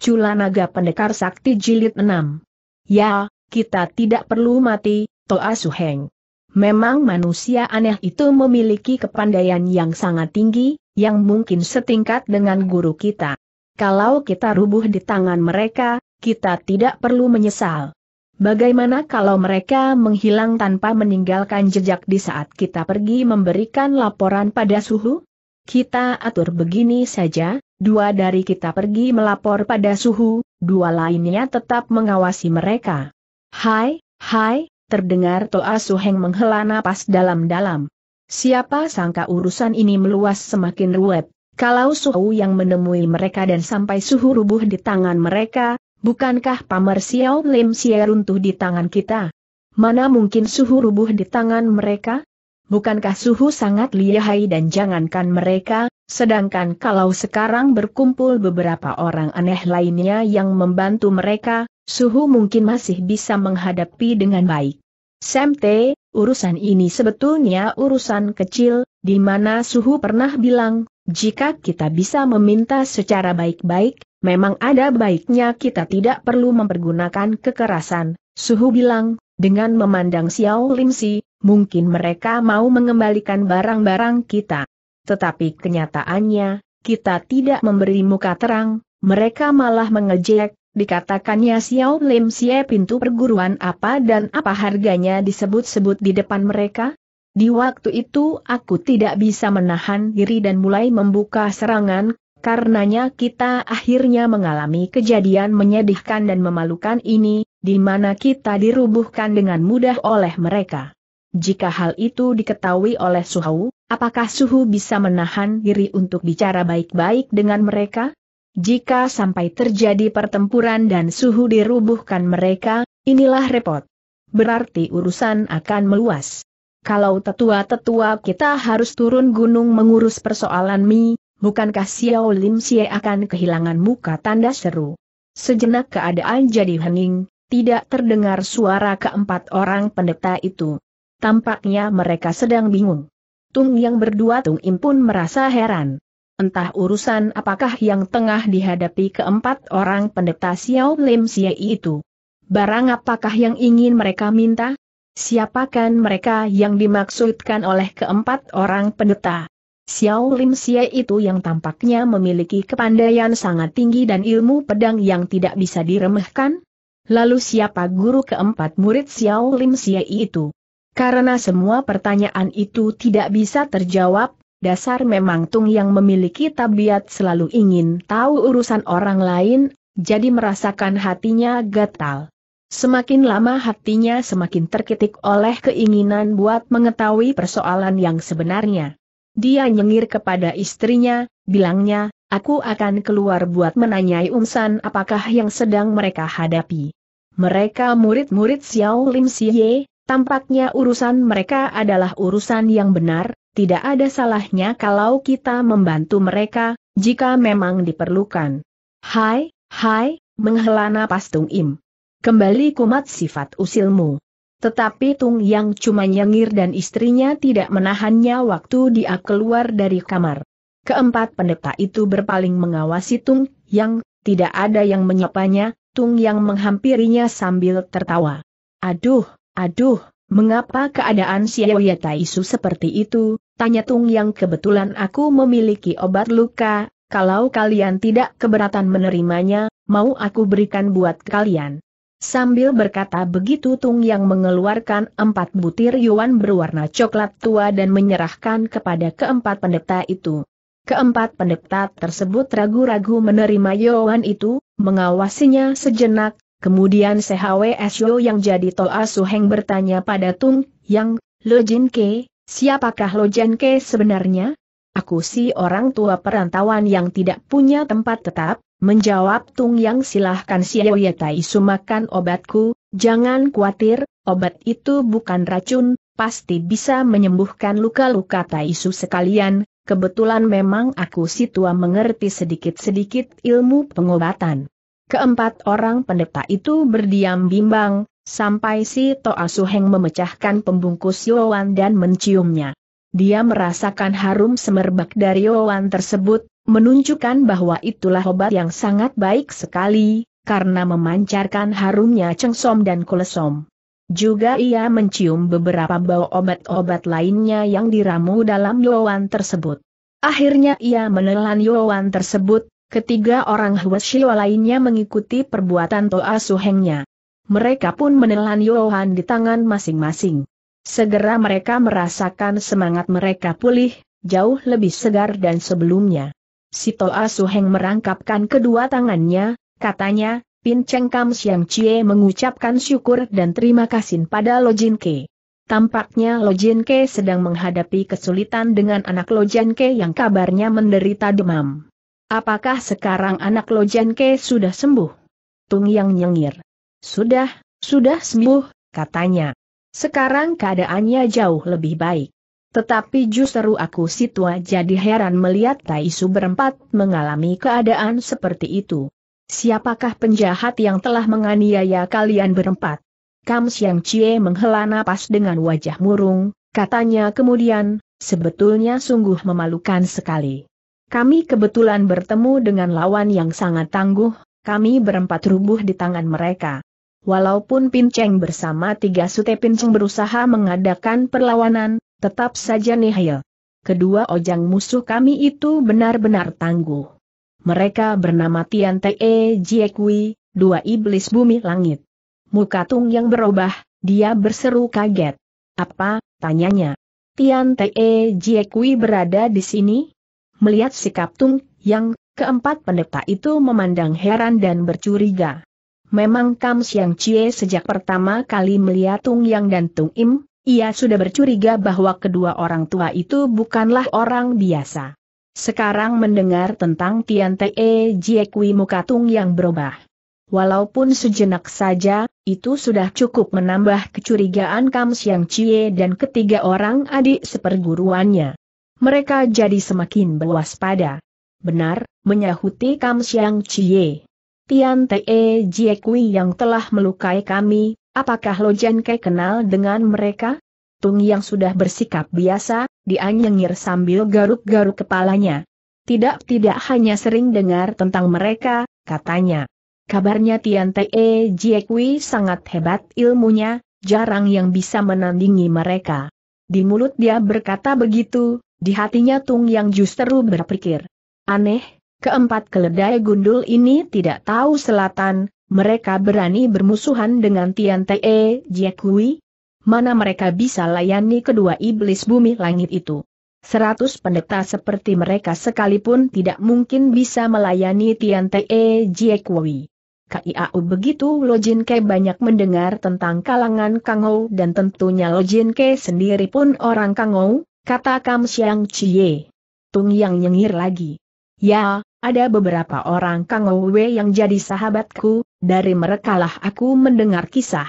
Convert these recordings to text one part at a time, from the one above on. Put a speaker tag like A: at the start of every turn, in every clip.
A: Cula Naga Pendekar Sakti Jilid 6. Ya, kita tidak perlu mati, Toa Suheng. Memang manusia aneh itu memiliki kepandaian yang sangat tinggi, yang mungkin setingkat dengan guru kita. Kalau kita rubuh di tangan mereka, kita tidak perlu menyesal. Bagaimana kalau mereka menghilang tanpa meninggalkan jejak di saat kita pergi memberikan laporan pada suhu? Kita atur begini saja, dua dari kita pergi melapor pada suhu, dua lainnya tetap mengawasi mereka. Hai, hai, terdengar Toa Suheng menghela napas dalam-dalam. Siapa sangka urusan ini meluas semakin ruwet, kalau suhu yang menemui mereka dan sampai suhu rubuh di tangan mereka, bukankah pamer Xiao Lim Xie runtuh di tangan kita? Mana mungkin suhu rubuh di tangan mereka? Bukankah suhu sangat lihai dan jangankan mereka, sedangkan kalau sekarang berkumpul beberapa orang aneh lainnya yang membantu mereka, suhu mungkin masih bisa menghadapi dengan baik. Semte, urusan ini sebetulnya urusan kecil, di mana suhu pernah bilang, jika kita bisa meminta secara baik-baik, memang ada baiknya kita tidak perlu mempergunakan kekerasan, suhu bilang, dengan memandang Xiao Lim Si, mungkin mereka mau mengembalikan barang-barang kita. Tetapi kenyataannya, kita tidak memberi muka terang, mereka malah mengejek, Dikatakannya Xiao Lim Si pintu perguruan apa dan apa harganya disebut-sebut di depan mereka? Di waktu itu aku tidak bisa menahan diri dan mulai membuka serangan, karenanya kita akhirnya mengalami kejadian menyedihkan dan memalukan ini, di mana kita dirubuhkan dengan mudah oleh mereka. Jika hal itu diketahui oleh Suhu, apakah Suhu bisa menahan diri untuk bicara baik-baik dengan mereka? Jika sampai terjadi pertempuran dan Suhu dirubuhkan mereka, inilah repot. Berarti urusan akan meluas. Kalau tetua-tetua kita harus turun gunung mengurus persoalan Mi, bukankah Xiao Lim Xie akan kehilangan muka tanda seru? Sejenak keadaan jadi hening, tidak terdengar suara keempat orang pendeta itu. Tampaknya mereka sedang bingung. Tung yang berdua Tung Im pun merasa heran. Entah urusan apakah yang tengah dihadapi keempat orang pendeta Xiao Lim Siai itu. Barang apakah yang ingin mereka minta? Siapakan mereka yang dimaksudkan oleh keempat orang pendeta? Xiao Lim Xie itu yang tampaknya memiliki kepandaian sangat tinggi dan ilmu pedang yang tidak bisa diremehkan? Lalu siapa guru keempat murid Xiao Lim Xie itu? Karena semua pertanyaan itu tidak bisa terjawab, dasar memang Tung yang memiliki tabiat selalu ingin tahu urusan orang lain, jadi merasakan hatinya gatal. Semakin lama hatinya semakin terketik oleh keinginan buat mengetahui persoalan yang sebenarnya. Dia nyengir kepada istrinya, bilangnya, aku akan keluar buat menanyai Umsan apakah yang sedang mereka hadapi. Mereka murid-murid Xiao Lim Siye, tampaknya urusan mereka adalah urusan yang benar, tidak ada salahnya kalau kita membantu mereka, jika memang diperlukan. Hai, hai, menghela napas Tung Im. Kembali kumat sifat usilmu. Tetapi Tung Yang cuma nyengir dan istrinya tidak menahannya waktu dia keluar dari kamar. Keempat pendeta itu berpaling mengawasi Tung Yang, tidak ada yang menyapanya, Tung yang menghampirinya sambil tertawa. Aduh, aduh, mengapa keadaan si Yoya Isu seperti itu? Tanya Tung yang kebetulan aku memiliki obat luka, kalau kalian tidak keberatan menerimanya, mau aku berikan buat kalian. Sambil berkata begitu Tung yang mengeluarkan empat butir yuan berwarna coklat tua dan menyerahkan kepada keempat pendeta itu. Keempat pendeta tersebut ragu-ragu menerima yuan itu, mengawasinya sejenak, kemudian CHWSO yang jadi Toa Suheng bertanya pada Tung Yang, Lo Jin Ke, siapakah Lo Jin Ke sebenarnya? Aku si orang tua perantauan yang tidak punya tempat tetap, menjawab Tung Yang silahkan si Tai sumakan obatku, jangan khawatir, obat itu bukan racun, pasti bisa menyembuhkan luka-luka Taisu sekalian, kebetulan memang aku si tua mengerti sedikit-sedikit ilmu pengobatan. Keempat orang pendeta itu berdiam bimbang, sampai si Toa Suheng memecahkan pembungkus Yowan dan menciumnya. Dia merasakan harum semerbak dari Yowan tersebut, menunjukkan bahwa itulah obat yang sangat baik sekali, karena memancarkan harumnya cengsom dan kulesom. Juga ia mencium beberapa bau obat-obat lainnya yang diramu dalam Yowan tersebut. Akhirnya ia menelan Yowan tersebut, Ketiga orang Huashio lainnya mengikuti perbuatan Toa Suhengnya. Mereka pun menelan Yohan di tangan masing-masing. Segera mereka merasakan semangat mereka pulih, jauh lebih segar dan sebelumnya. Si Toa Suheng merangkapkan kedua tangannya, katanya, Pin Cheng Kam Siang Chie mengucapkan syukur dan terima kasih pada Lo Jin Ke. Tampaknya Lo Jin Ke sedang menghadapi kesulitan dengan anak Lo Jin Ke yang kabarnya menderita demam. Apakah sekarang anak Lo Jenke sudah sembuh? Tung Yang nyengir. Sudah, sudah sembuh, katanya. Sekarang keadaannya jauh lebih baik. Tetapi justru aku si tua jadi heran melihat Taisu berempat mengalami keadaan seperti itu. Siapakah penjahat yang telah menganiaya kalian berempat? Kam Siang Cie menghela napas dengan wajah murung, katanya kemudian, sebetulnya sungguh memalukan sekali. Kami kebetulan bertemu dengan lawan yang sangat tangguh, kami berempat rubuh di tangan mereka. Walaupun Pinceng bersama tiga sute Pinceng berusaha mengadakan perlawanan, tetap saja nihil. Kedua ojang musuh kami itu benar-benar tangguh. Mereka bernama Tian Te Jiekwi, dua iblis bumi langit. Muka Tung yang berubah, dia berseru kaget. Apa, tanyanya. Tian Te Jiekwi berada di sini? melihat sikap Tung Yang, keempat pendeta itu memandang heran dan bercuriga. Memang Kam Siang Chie sejak pertama kali melihat Tung Yang dan Tung Im, ia sudah bercuriga bahwa kedua orang tua itu bukanlah orang biasa. Sekarang mendengar tentang Tian Te Jie Kui muka Tung Yang berubah. Walaupun sejenak saja, itu sudah cukup menambah kecurigaan Kam Siang Chie dan ketiga orang adik seperguruannya mereka jadi semakin berwaspada. Benar, menyahuti Kam Siang Chie. Tian Te Jie Kui yang telah melukai kami, apakah Lo Jan Ke kenal dengan mereka? Tung yang sudah bersikap biasa, dianyengir sambil garuk-garuk kepalanya. Tidak-tidak hanya sering dengar tentang mereka, katanya. Kabarnya Tian Te Jie Kui sangat hebat ilmunya, jarang yang bisa menandingi mereka. Di mulut dia berkata begitu, di hatinya Tung yang justru berpikir. Aneh, keempat keledai gundul ini tidak tahu selatan, mereka berani bermusuhan dengan Tian Te Jiekui? Mana mereka bisa layani kedua iblis bumi langit itu? Seratus pendeta seperti mereka sekalipun tidak mungkin bisa melayani Tian Te Jiekui. KIAU begitu Lojin Ke banyak mendengar tentang kalangan Kangou dan tentunya Lojin Ke sendiri pun orang Kangou, kata Kam Siang Chie. Tung Yang nyengir lagi. Ya, ada beberapa orang Kang Owe yang jadi sahabatku, dari merekalah aku mendengar kisah.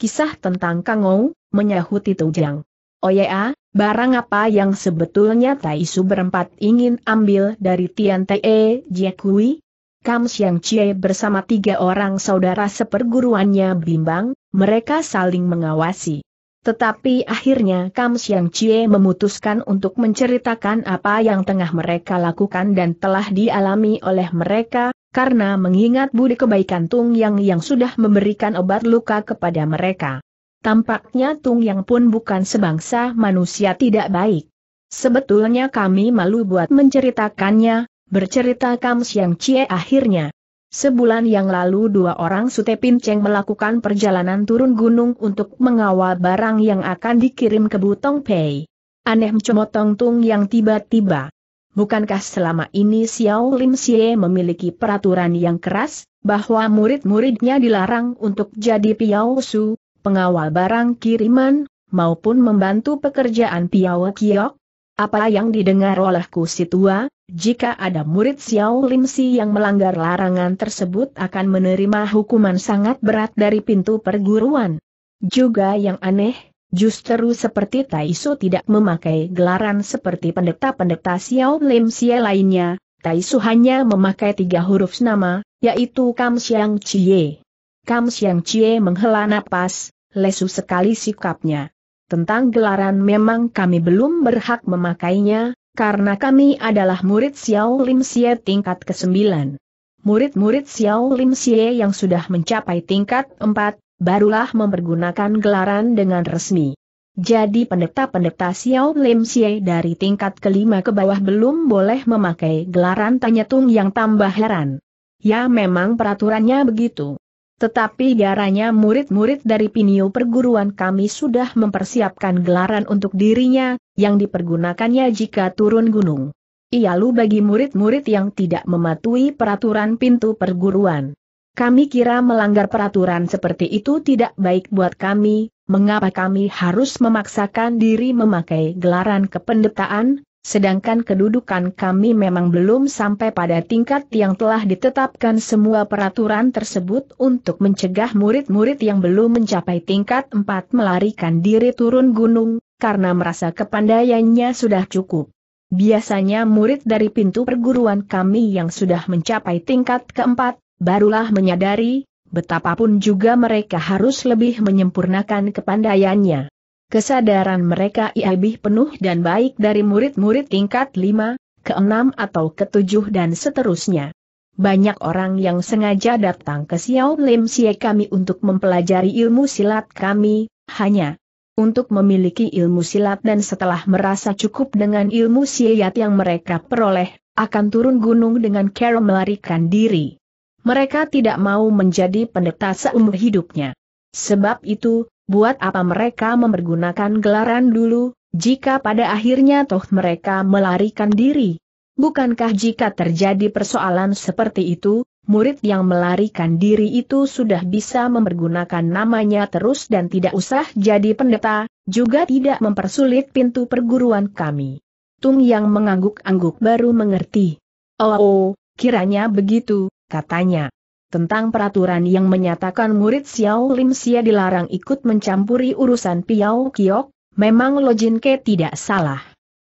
A: Kisah tentang Kang Ou, menyahuti Tujang. Oh ya, barang apa yang sebetulnya Tai Su berempat ingin ambil dari Tian Te e, Jie Kui? Kam Siang Chie bersama tiga orang saudara seperguruannya bimbang, mereka saling mengawasi. Tetapi akhirnya Kam Siang Chie memutuskan untuk menceritakan apa yang tengah mereka lakukan dan telah dialami oleh mereka, karena mengingat budi kebaikan Tung Yang yang sudah memberikan obat luka kepada mereka. Tampaknya Tung Yang pun bukan sebangsa manusia tidak baik. Sebetulnya kami malu buat menceritakannya, bercerita Kam Siang Chie akhirnya. Sebulan yang lalu dua orang Sutepin Cheng melakukan perjalanan turun gunung untuk mengawal barang yang akan dikirim ke Butong Pei. Aneh Mcomotong Tung yang tiba-tiba. Bukankah selama ini Xiao Lim Xie memiliki peraturan yang keras, bahwa murid-muridnya dilarang untuk jadi Piao Su, pengawal barang kiriman, maupun membantu pekerjaan Piao Kiok? Apa yang didengar olehku si tua, jika ada murid Xiao Lim Si yang melanggar larangan tersebut akan menerima hukuman sangat berat dari pintu perguruan. Juga yang aneh, justru seperti Taisu tidak memakai gelaran seperti pendeta-pendeta Xiao Lim Si lainnya, Taisu hanya memakai tiga huruf nama, yaitu Kam Xiang Chie. Kam Xiang Chie menghela napas, lesu sekali sikapnya. Tentang gelaran memang kami belum berhak memakainya, karena kami adalah murid Xiao Lim Xie tingkat ke-9. Murid-murid Xiao Lim Xie yang sudah mencapai tingkat 4, barulah mempergunakan gelaran dengan resmi. Jadi pendeta-pendeta Xiao Lim Xie dari tingkat kelima ke bawah belum boleh memakai gelaran Tanya Tung yang tambah heran. Ya memang peraturannya begitu. Tetapi garanya murid-murid dari Pinio perguruan kami sudah mempersiapkan gelaran untuk dirinya, yang dipergunakannya jika turun gunung. Ia lu bagi murid-murid yang tidak mematuhi peraturan pintu perguruan. Kami kira melanggar peraturan seperti itu tidak baik buat kami, mengapa kami harus memaksakan diri memakai gelaran kependetaan, sedangkan kedudukan kami memang belum sampai pada tingkat yang telah ditetapkan semua peraturan tersebut untuk mencegah murid-murid yang belum mencapai tingkat 4 melarikan diri turun gunung, karena merasa kepandaiannya sudah cukup. Biasanya murid dari pintu perguruan kami yang sudah mencapai tingkat keempat, barulah menyadari, betapapun juga mereka harus lebih menyempurnakan kepandaiannya. Kesadaran mereka lebih penuh dan baik dari murid-murid tingkat 5, ke-6 atau ke-7 dan seterusnya. Banyak orang yang sengaja datang ke Xiao Lim Sie kami untuk mempelajari ilmu silat kami, hanya untuk memiliki ilmu silat dan setelah merasa cukup dengan ilmu silat yang mereka peroleh, akan turun gunung dengan cara melarikan diri. Mereka tidak mau menjadi pendeta seumur hidupnya. Sebab itu, buat apa mereka mempergunakan gelaran dulu, jika pada akhirnya toh mereka melarikan diri? Bukankah jika terjadi persoalan seperti itu, murid yang melarikan diri itu sudah bisa mempergunakan namanya terus dan tidak usah jadi pendeta, juga tidak mempersulit pintu perguruan kami. Tung yang mengangguk-angguk baru mengerti. Oh, oh, kiranya begitu, katanya tentang peraturan yang menyatakan murid Xiao Lim Sia dilarang ikut mencampuri urusan Piao Kiok, memang Lo Jin Ke tidak salah.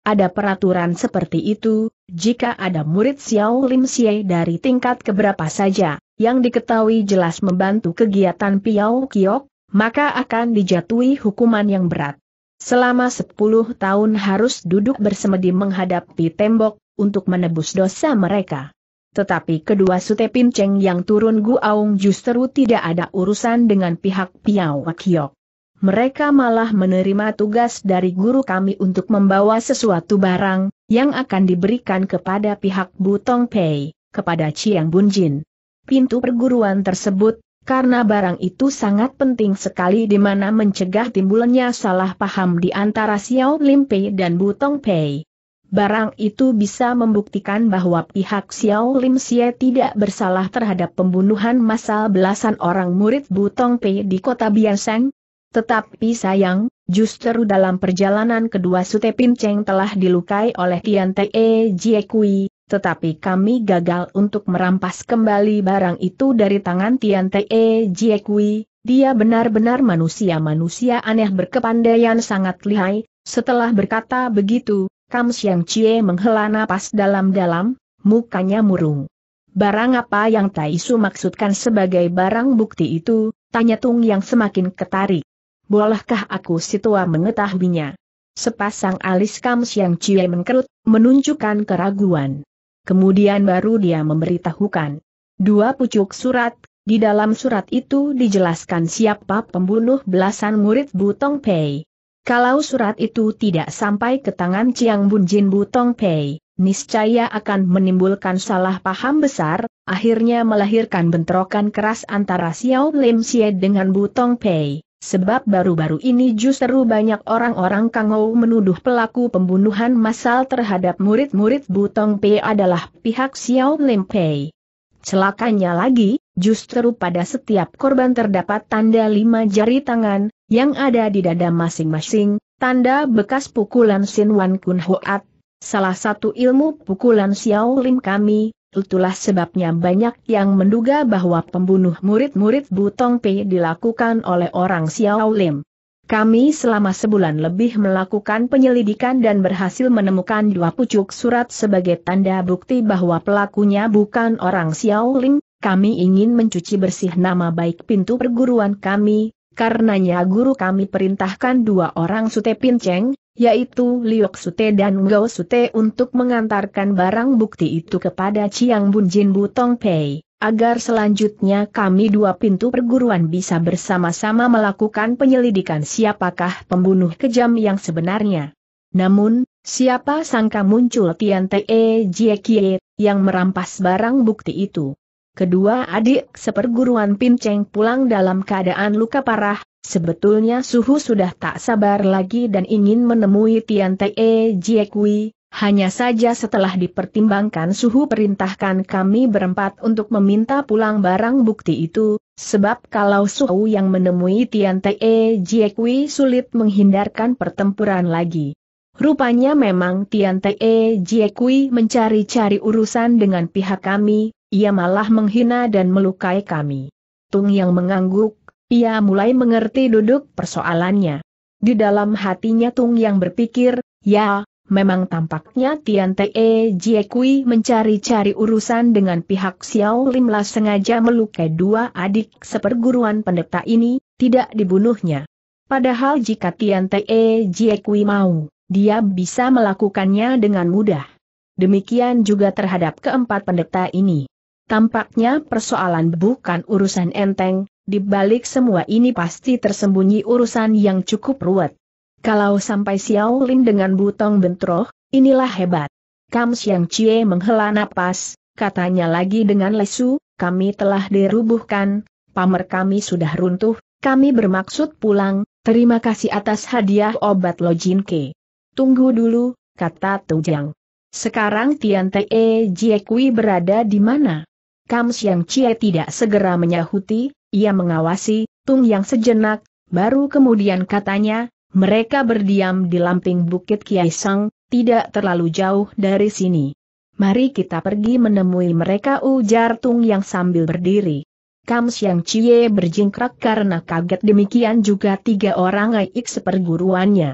A: Ada peraturan seperti itu, jika ada murid Xiao Lim Sia dari tingkat keberapa saja, yang diketahui jelas membantu kegiatan Piao Kiok, maka akan dijatuhi hukuman yang berat. Selama 10 tahun harus duduk bersemedi menghadapi tembok, untuk menebus dosa mereka. Tetapi kedua Sute Pinceng yang turun Guaung justru tidak ada urusan dengan pihak Piao Wakiok. Mereka malah menerima tugas dari guru kami untuk membawa sesuatu barang, yang akan diberikan kepada pihak Butong Pei, kepada Chiang Bunjin. Pintu perguruan tersebut, karena barang itu sangat penting sekali di mana mencegah timbulnya salah paham di antara Xiao Lim Pei dan Butong Pei barang itu bisa membuktikan bahwa pihak Xiao Lim Xie tidak bersalah terhadap pembunuhan massal belasan orang murid Butong Pei di kota Bianseng. Tetapi sayang, justru dalam perjalanan kedua Sute Pin Cheng telah dilukai oleh Tian Te e Jie Kui, tetapi kami gagal untuk merampas kembali barang itu dari tangan Tian Te e Jie Kui. Dia benar-benar manusia-manusia aneh berkepandaian sangat lihai, setelah berkata begitu, Kam Siang cie menghela napas dalam-dalam, mukanya murung. Barang apa yang Tai Su maksudkan sebagai barang bukti itu, tanya Tung yang semakin ketarik. Bolehkah aku situa mengetahuinya? Sepasang alis Kam Siang cie mengkerut, menunjukkan keraguan. Kemudian baru dia memberitahukan. Dua pucuk surat, di dalam surat itu dijelaskan siapa pembunuh belasan murid Butong Pei. Kalau surat itu tidak sampai ke tangan Chiang Bun Jin Bu Pei, niscaya akan menimbulkan salah paham besar, akhirnya melahirkan bentrokan keras antara Xiao Lim Xie dengan Butong Pei, sebab baru-baru ini justru banyak orang-orang Kangou menuduh pelaku pembunuhan massal terhadap murid-murid Butong Pei adalah pihak Xiao Lim Pei. Celakanya lagi, justru pada setiap korban terdapat tanda lima jari tangan, yang ada di dada masing-masing, tanda bekas pukulan Sin Wan Kun Hoat, salah satu ilmu pukulan Xiao Lim kami, Itulah sebabnya banyak yang menduga bahwa pembunuh murid-murid Butong Pei dilakukan oleh orang Xiao Lim. Kami selama sebulan lebih melakukan penyelidikan dan berhasil menemukan dua pucuk surat sebagai tanda bukti bahwa pelakunya bukan orang Xiaoling. Kami ingin mencuci bersih nama baik pintu perguruan kami, Karenanya guru kami perintahkan dua orang Sute Pinceng, yaitu Liok Sute dan Ngo Sute untuk mengantarkan barang bukti itu kepada Chiang Bunjin Butong Pei, agar selanjutnya kami dua pintu perguruan bisa bersama-sama melakukan penyelidikan siapakah pembunuh kejam yang sebenarnya. Namun, siapa sangka muncul Tian Te Jie Kie, yang merampas barang bukti itu. Kedua adik seperguruan Pinceng pulang dalam keadaan luka parah, sebetulnya Suhu sudah tak sabar lagi dan ingin menemui Tian Te Jiekwi, hanya saja setelah dipertimbangkan Suhu perintahkan kami berempat untuk meminta pulang barang bukti itu, sebab kalau Suhu yang menemui Tian Te Jiekwi sulit menghindarkan pertempuran lagi. Rupanya memang Tian Te Jiekwi mencari-cari urusan dengan pihak kami, ia malah menghina dan melukai kami. Tung yang mengangguk, ia mulai mengerti duduk persoalannya. Di dalam hatinya Tung yang berpikir, ya, memang tampaknya Tian Te Jie Kui mencari-cari urusan dengan pihak Xiao Lim lah sengaja melukai dua adik seperguruan pendeta ini, tidak dibunuhnya. Padahal jika Tian Te Jie Kui mau, dia bisa melakukannya dengan mudah. Demikian juga terhadap keempat pendeta ini. Tampaknya persoalan bukan urusan enteng, di balik semua ini pasti tersembunyi urusan yang cukup ruwet. Kalau sampai Xiao Lin dengan butong bentroh, inilah hebat. Kam Siang cie menghela napas, katanya lagi dengan lesu, kami telah dirubuhkan, pamer kami sudah runtuh, kami bermaksud pulang, terima kasih atas hadiah obat Lo Jin Ke. Tunggu dulu, kata Tujang. Sekarang Tian Te Kui berada di mana? Kam Siang Chie tidak segera menyahuti, ia mengawasi, Tung Yang sejenak, baru kemudian katanya, mereka berdiam di lamping Bukit Kiai Sang, tidak terlalu jauh dari sini. Mari kita pergi menemui mereka ujar Tung Yang sambil berdiri. Kam Siang Chie berjingkrak karena kaget demikian juga tiga orang aik seperguruannya.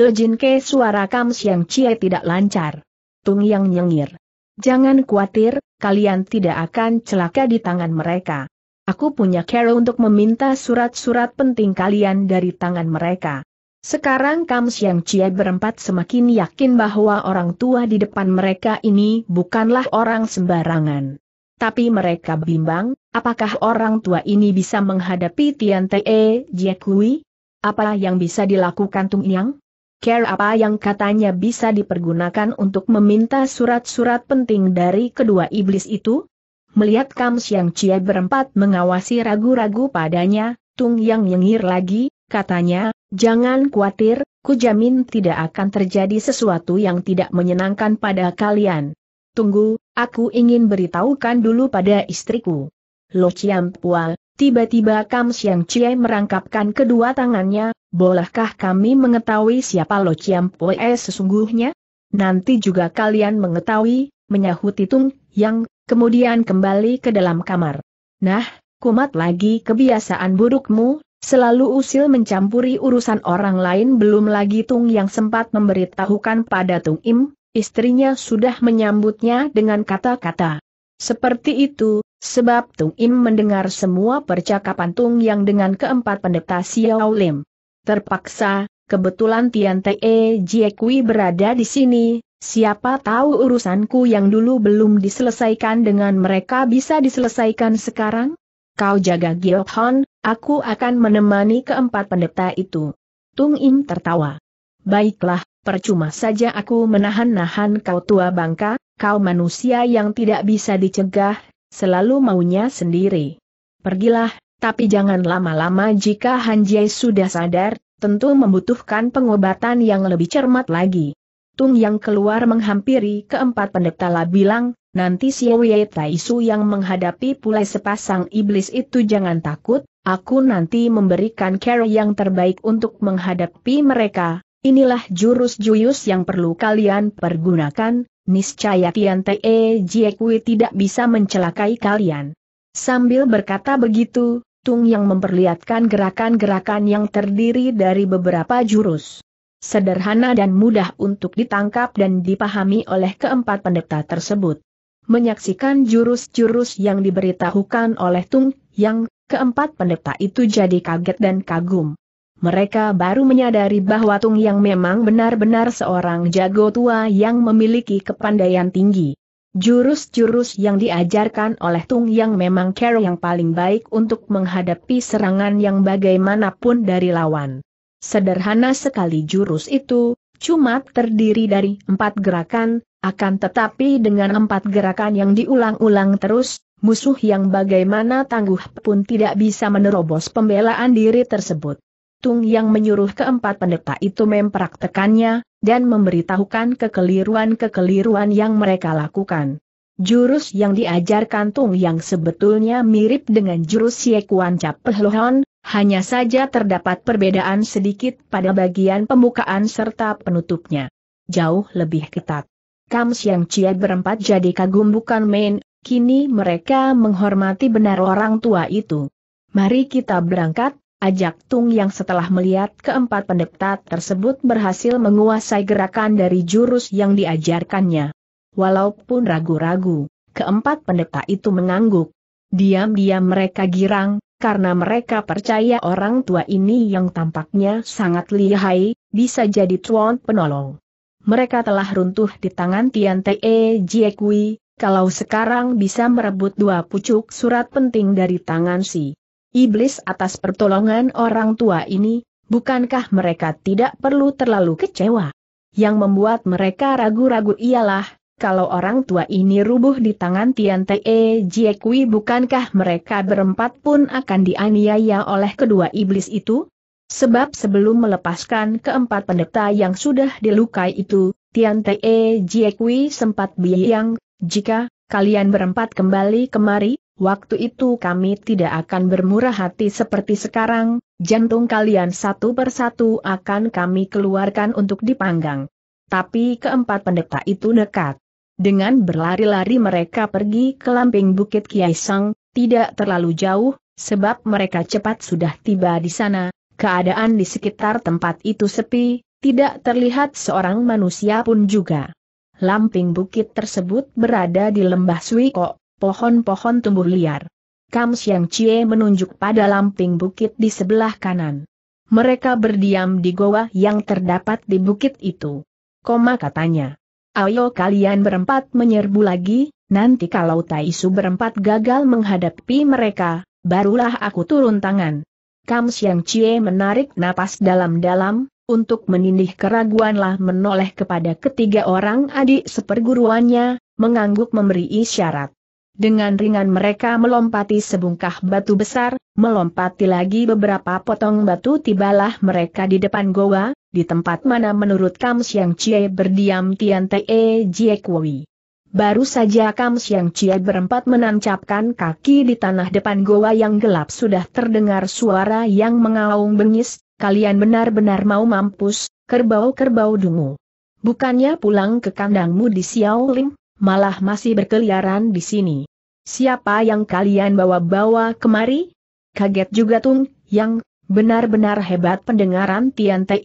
A: Lo Jin Ke suara Kam Siang Chie tidak lancar. Tung Yang nyengir. Jangan khawatir, kalian tidak akan celaka di tangan mereka. Aku punya cara untuk meminta surat-surat penting kalian dari tangan mereka. Sekarang Kam Siang Cie berempat semakin yakin bahwa orang tua di depan mereka ini bukanlah orang sembarangan. Tapi mereka bimbang, apakah orang tua ini bisa menghadapi Tian Te Jie Kui? Apa yang bisa dilakukan Tung Yang? care apa yang katanya bisa dipergunakan untuk meminta surat-surat penting dari kedua iblis itu? Melihat Kam Siang Chia berempat mengawasi ragu-ragu padanya, Tung Yang nyengir lagi, katanya, jangan khawatir, ku jamin tidak akan terjadi sesuatu yang tidak menyenangkan pada kalian. Tunggu, aku ingin beritahukan dulu pada istriku. Lo Chiam Pua, tiba-tiba Kam Siang Chia merangkapkan kedua tangannya, bolehkah kami mengetahui siapa Lo Chiam Poe sesungguhnya? Nanti juga kalian mengetahui, menyahut Tung Yang, kemudian kembali ke dalam kamar. Nah, kumat lagi kebiasaan burukmu, selalu usil mencampuri urusan orang lain belum lagi Tung Yang sempat memberitahukan pada Tung Im, istrinya sudah menyambutnya dengan kata-kata. Seperti itu, sebab Tung Im mendengar semua percakapan Tung Yang dengan keempat pendeta Xiao Lim. Terpaksa, kebetulan Tian Te Jiekui berada di sini, siapa tahu urusanku yang dulu belum diselesaikan dengan mereka bisa diselesaikan sekarang? Kau jaga Giok Hon, aku akan menemani keempat pendeta itu. Tung Im tertawa. Baiklah, percuma saja aku menahan-nahan kau tua bangka, kau manusia yang tidak bisa dicegah, selalu maunya sendiri. Pergilah, tapi jangan lama-lama jika Han Jie sudah sadar, tentu membutuhkan pengobatan yang lebih cermat lagi. Tung yang keluar menghampiri keempat pendeta bilang, nanti si Wei Taisu yang menghadapi pulai sepasang iblis itu jangan takut, aku nanti memberikan cara yang terbaik untuk menghadapi mereka. Inilah jurus juyus yang perlu kalian pergunakan, niscaya Tian Te Kui tidak bisa mencelakai kalian. Sambil berkata begitu, Tung Yang memperlihatkan gerakan-gerakan yang terdiri dari beberapa jurus. Sederhana dan mudah untuk ditangkap dan dipahami oleh keempat pendeta tersebut. Menyaksikan jurus-jurus yang diberitahukan oleh Tung Yang, keempat pendeta itu jadi kaget dan kagum. Mereka baru menyadari bahwa Tung Yang memang benar-benar seorang jago tua yang memiliki kepandaian tinggi. Jurus-jurus yang diajarkan oleh Tung Yang memang cara yang paling baik untuk menghadapi serangan yang bagaimanapun dari lawan. Sederhana sekali jurus itu, cuma terdiri dari empat gerakan, akan tetapi dengan empat gerakan yang diulang-ulang terus, musuh yang bagaimana tangguh pun tidak bisa menerobos pembelaan diri tersebut. Tung yang menyuruh keempat pendeta itu mempraktekannya, dan memberitahukan kekeliruan-kekeliruan yang mereka lakukan. Jurus yang diajarkan Tung yang sebetulnya mirip dengan jurus Yekuan Capehlohon, hanya saja terdapat perbedaan sedikit pada bagian pembukaan serta penutupnya. Jauh lebih ketat. Kam Siang Chia berempat jadi kagum bukan main, kini mereka menghormati benar orang tua itu. Mari kita berangkat, Ajak Tung yang setelah melihat keempat pendeta tersebut berhasil menguasai gerakan dari jurus yang diajarkannya. Walaupun ragu-ragu, keempat pendeta itu mengangguk. Diam-diam mereka girang, karena mereka percaya orang tua ini yang tampaknya sangat lihai, bisa jadi tuan penolong. Mereka telah runtuh di tangan Tian Te Jiekui, kalau sekarang bisa merebut dua pucuk surat penting dari tangan si iblis atas pertolongan orang tua ini, bukankah mereka tidak perlu terlalu kecewa? Yang membuat mereka ragu-ragu ialah, kalau orang tua ini rubuh di tangan Tian Te Jie Kui, bukankah mereka berempat pun akan dianiaya oleh kedua iblis itu? Sebab sebelum melepaskan keempat pendeta yang sudah dilukai itu, Tian Te Jie Kui sempat biang, jika kalian berempat kembali kemari, Waktu itu kami tidak akan bermurah hati seperti sekarang, jantung kalian satu persatu akan kami keluarkan untuk dipanggang. Tapi keempat pendeta itu dekat. Dengan berlari-lari mereka pergi ke lamping Bukit Kiai Sang, tidak terlalu jauh, sebab mereka cepat sudah tiba di sana, keadaan di sekitar tempat itu sepi, tidak terlihat seorang manusia pun juga. Lamping bukit tersebut berada di lembah Suiko, pohon-pohon tumbuh liar. Kam Siang Cie menunjuk pada lamping bukit di sebelah kanan. Mereka berdiam di goa yang terdapat di bukit itu. Koma katanya. Ayo kalian berempat menyerbu lagi, nanti kalau Taisu berempat gagal menghadapi mereka, barulah aku turun tangan. Kam Siang Cie menarik napas dalam-dalam, untuk menindih keraguanlah menoleh kepada ketiga orang adik seperguruannya, mengangguk memberi isyarat. Dengan ringan mereka melompati sebungkah batu besar, melompati lagi beberapa potong batu tibalah mereka di depan goa, di tempat mana menurut Kam Siang Chie berdiam Tian Te Jie Kui. Baru saja Kam Siang Chie berempat menancapkan kaki di tanah depan goa yang gelap sudah terdengar suara yang mengaung bengis, kalian benar-benar mau mampus, kerbau-kerbau dungu. Bukannya pulang ke kandangmu di Xiao Xiaoling? malah masih berkeliaran di sini. Siapa yang kalian bawa-bawa kemari? Kaget juga Tung Yang, benar-benar hebat pendengaran Tian Te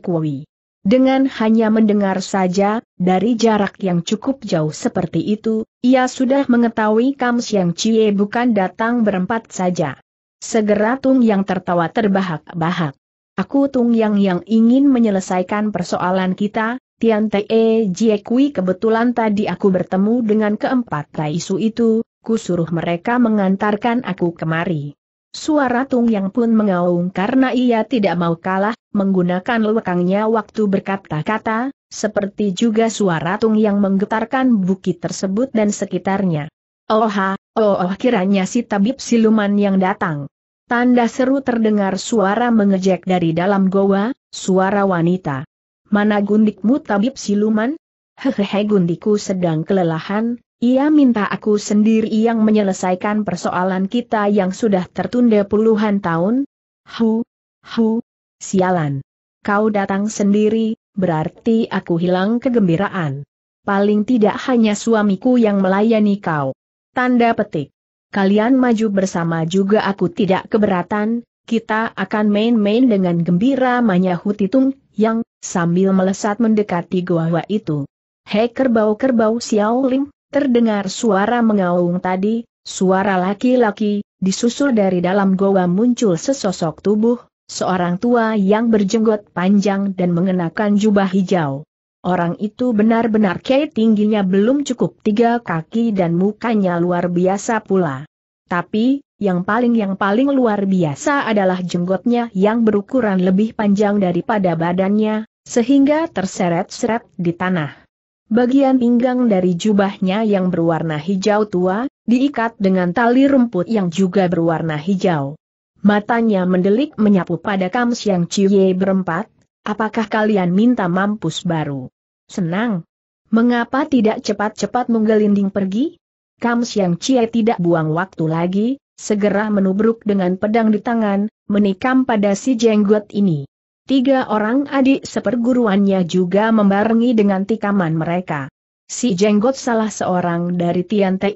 A: Kui. Dengan hanya mendengar saja, dari jarak yang cukup jauh seperti itu, ia sudah mengetahui Kam Siang Cie bukan datang berempat saja. Segera Tung Yang tertawa terbahak-bahak. Aku Tung Yang yang ingin menyelesaikan persoalan kita, Tian Te Jie Kui kebetulan tadi aku bertemu dengan keempat Taisu itu, ku suruh mereka mengantarkan aku kemari. Suara Tung Yang pun mengaung karena ia tidak mau kalah, menggunakan lekangnya waktu berkata-kata, seperti juga suara Tung Yang menggetarkan bukit tersebut dan sekitarnya. Oha, oh, oh, oh kiranya si tabib siluman yang datang. Tanda seru terdengar suara mengejek dari dalam goa, suara wanita. Mana gundikmu tabib siluman? Hehehe gundiku sedang kelelahan, ia minta aku sendiri yang menyelesaikan persoalan kita yang sudah tertunda puluhan tahun. Hu, hu, sialan. Kau datang sendiri, berarti aku hilang kegembiraan. Paling tidak hanya suamiku yang melayani kau. Tanda petik. Kalian maju bersama juga aku tidak keberatan, kita akan main-main dengan gembira Manya Hutitung yang, sambil melesat mendekati goa itu. Hei kerbau-kerbau Xiao Ling, terdengar suara mengaung tadi, suara laki-laki, disusul dari dalam goa muncul sesosok tubuh, seorang tua yang berjenggot panjang dan mengenakan jubah hijau. Orang itu benar-benar kei tingginya belum cukup tiga kaki dan mukanya luar biasa pula. Tapi, yang paling yang paling luar biasa adalah jenggotnya yang berukuran lebih panjang daripada badannya, sehingga terseret-seret di tanah. Bagian pinggang dari jubahnya yang berwarna hijau tua, diikat dengan tali rumput yang juga berwarna hijau. Matanya mendelik menyapu pada kams yang Cie berempat, apakah kalian minta mampus baru? Senang. Mengapa tidak cepat-cepat menggelinding pergi? Kams yang Cie tidak buang waktu lagi, segera menubruk dengan pedang di tangan, menikam pada si jenggot ini. Tiga orang adik seperguruannya juga membarengi dengan tikaman mereka. Si jenggot salah seorang dari Tian Te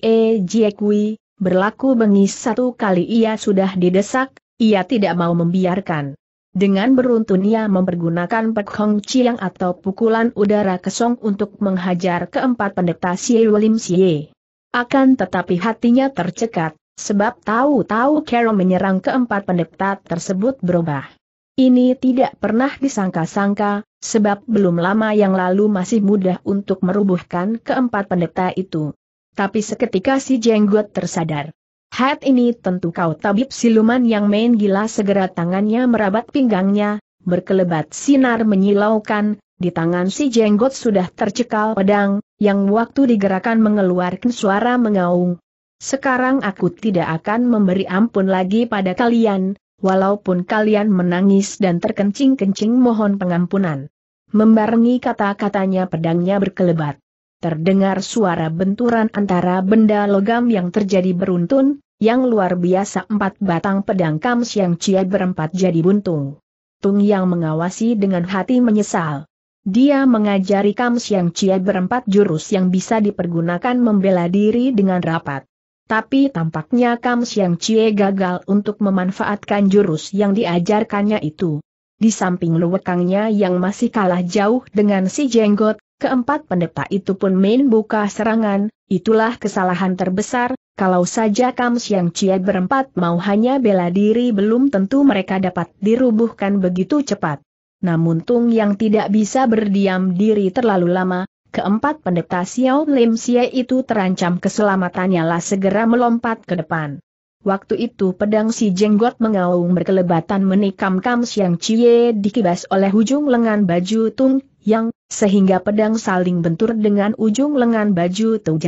A: Kui, berlaku bengis satu kali ia sudah didesak, ia tidak mau membiarkan. Dengan beruntun ia mempergunakan Pek Hong Chiang atau pukulan udara kesong untuk menghajar keempat pendeta Xie Lim Xie. Akan tetapi hatinya tercekat, Sebab tahu-tahu Carol menyerang keempat pendeta tersebut berubah. Ini tidak pernah disangka-sangka, sebab belum lama yang lalu masih mudah untuk merubuhkan keempat pendeta itu. Tapi seketika si jenggot tersadar. Hat ini tentu kau tabib siluman yang main gila segera tangannya merabat pinggangnya, berkelebat sinar menyilaukan, di tangan si jenggot sudah tercekal pedang, yang waktu digerakkan mengeluarkan suara mengaung, sekarang aku tidak akan memberi ampun lagi pada kalian, walaupun kalian menangis dan terkencing-kencing mohon pengampunan. Membarengi kata-katanya pedangnya berkelebat. Terdengar suara benturan antara benda logam yang terjadi beruntun, yang luar biasa empat batang pedang Kam Siang cia berempat jadi buntung. Tung yang mengawasi dengan hati menyesal. Dia mengajari Kam Siang cia berempat jurus yang bisa dipergunakan membela diri dengan rapat. Tapi tampaknya Kam Siang Cie gagal untuk memanfaatkan jurus yang diajarkannya itu. Di samping luwekangnya yang masih kalah jauh dengan si jenggot, keempat pendeta itu pun main buka serangan, itulah kesalahan terbesar, kalau saja Kam Siang Cie berempat mau hanya bela diri belum tentu mereka dapat dirubuhkan begitu cepat. Namun Tung yang tidak bisa berdiam diri terlalu lama, keempat pendeta Xiao Lim Xie itu terancam keselamatannya lah segera melompat ke depan. Waktu itu pedang si jenggot mengaung berkelebatan menikam-kam Siang Cie dikibas oleh ujung lengan baju Tung Yang, sehingga pedang saling bentur dengan ujung lengan baju Tung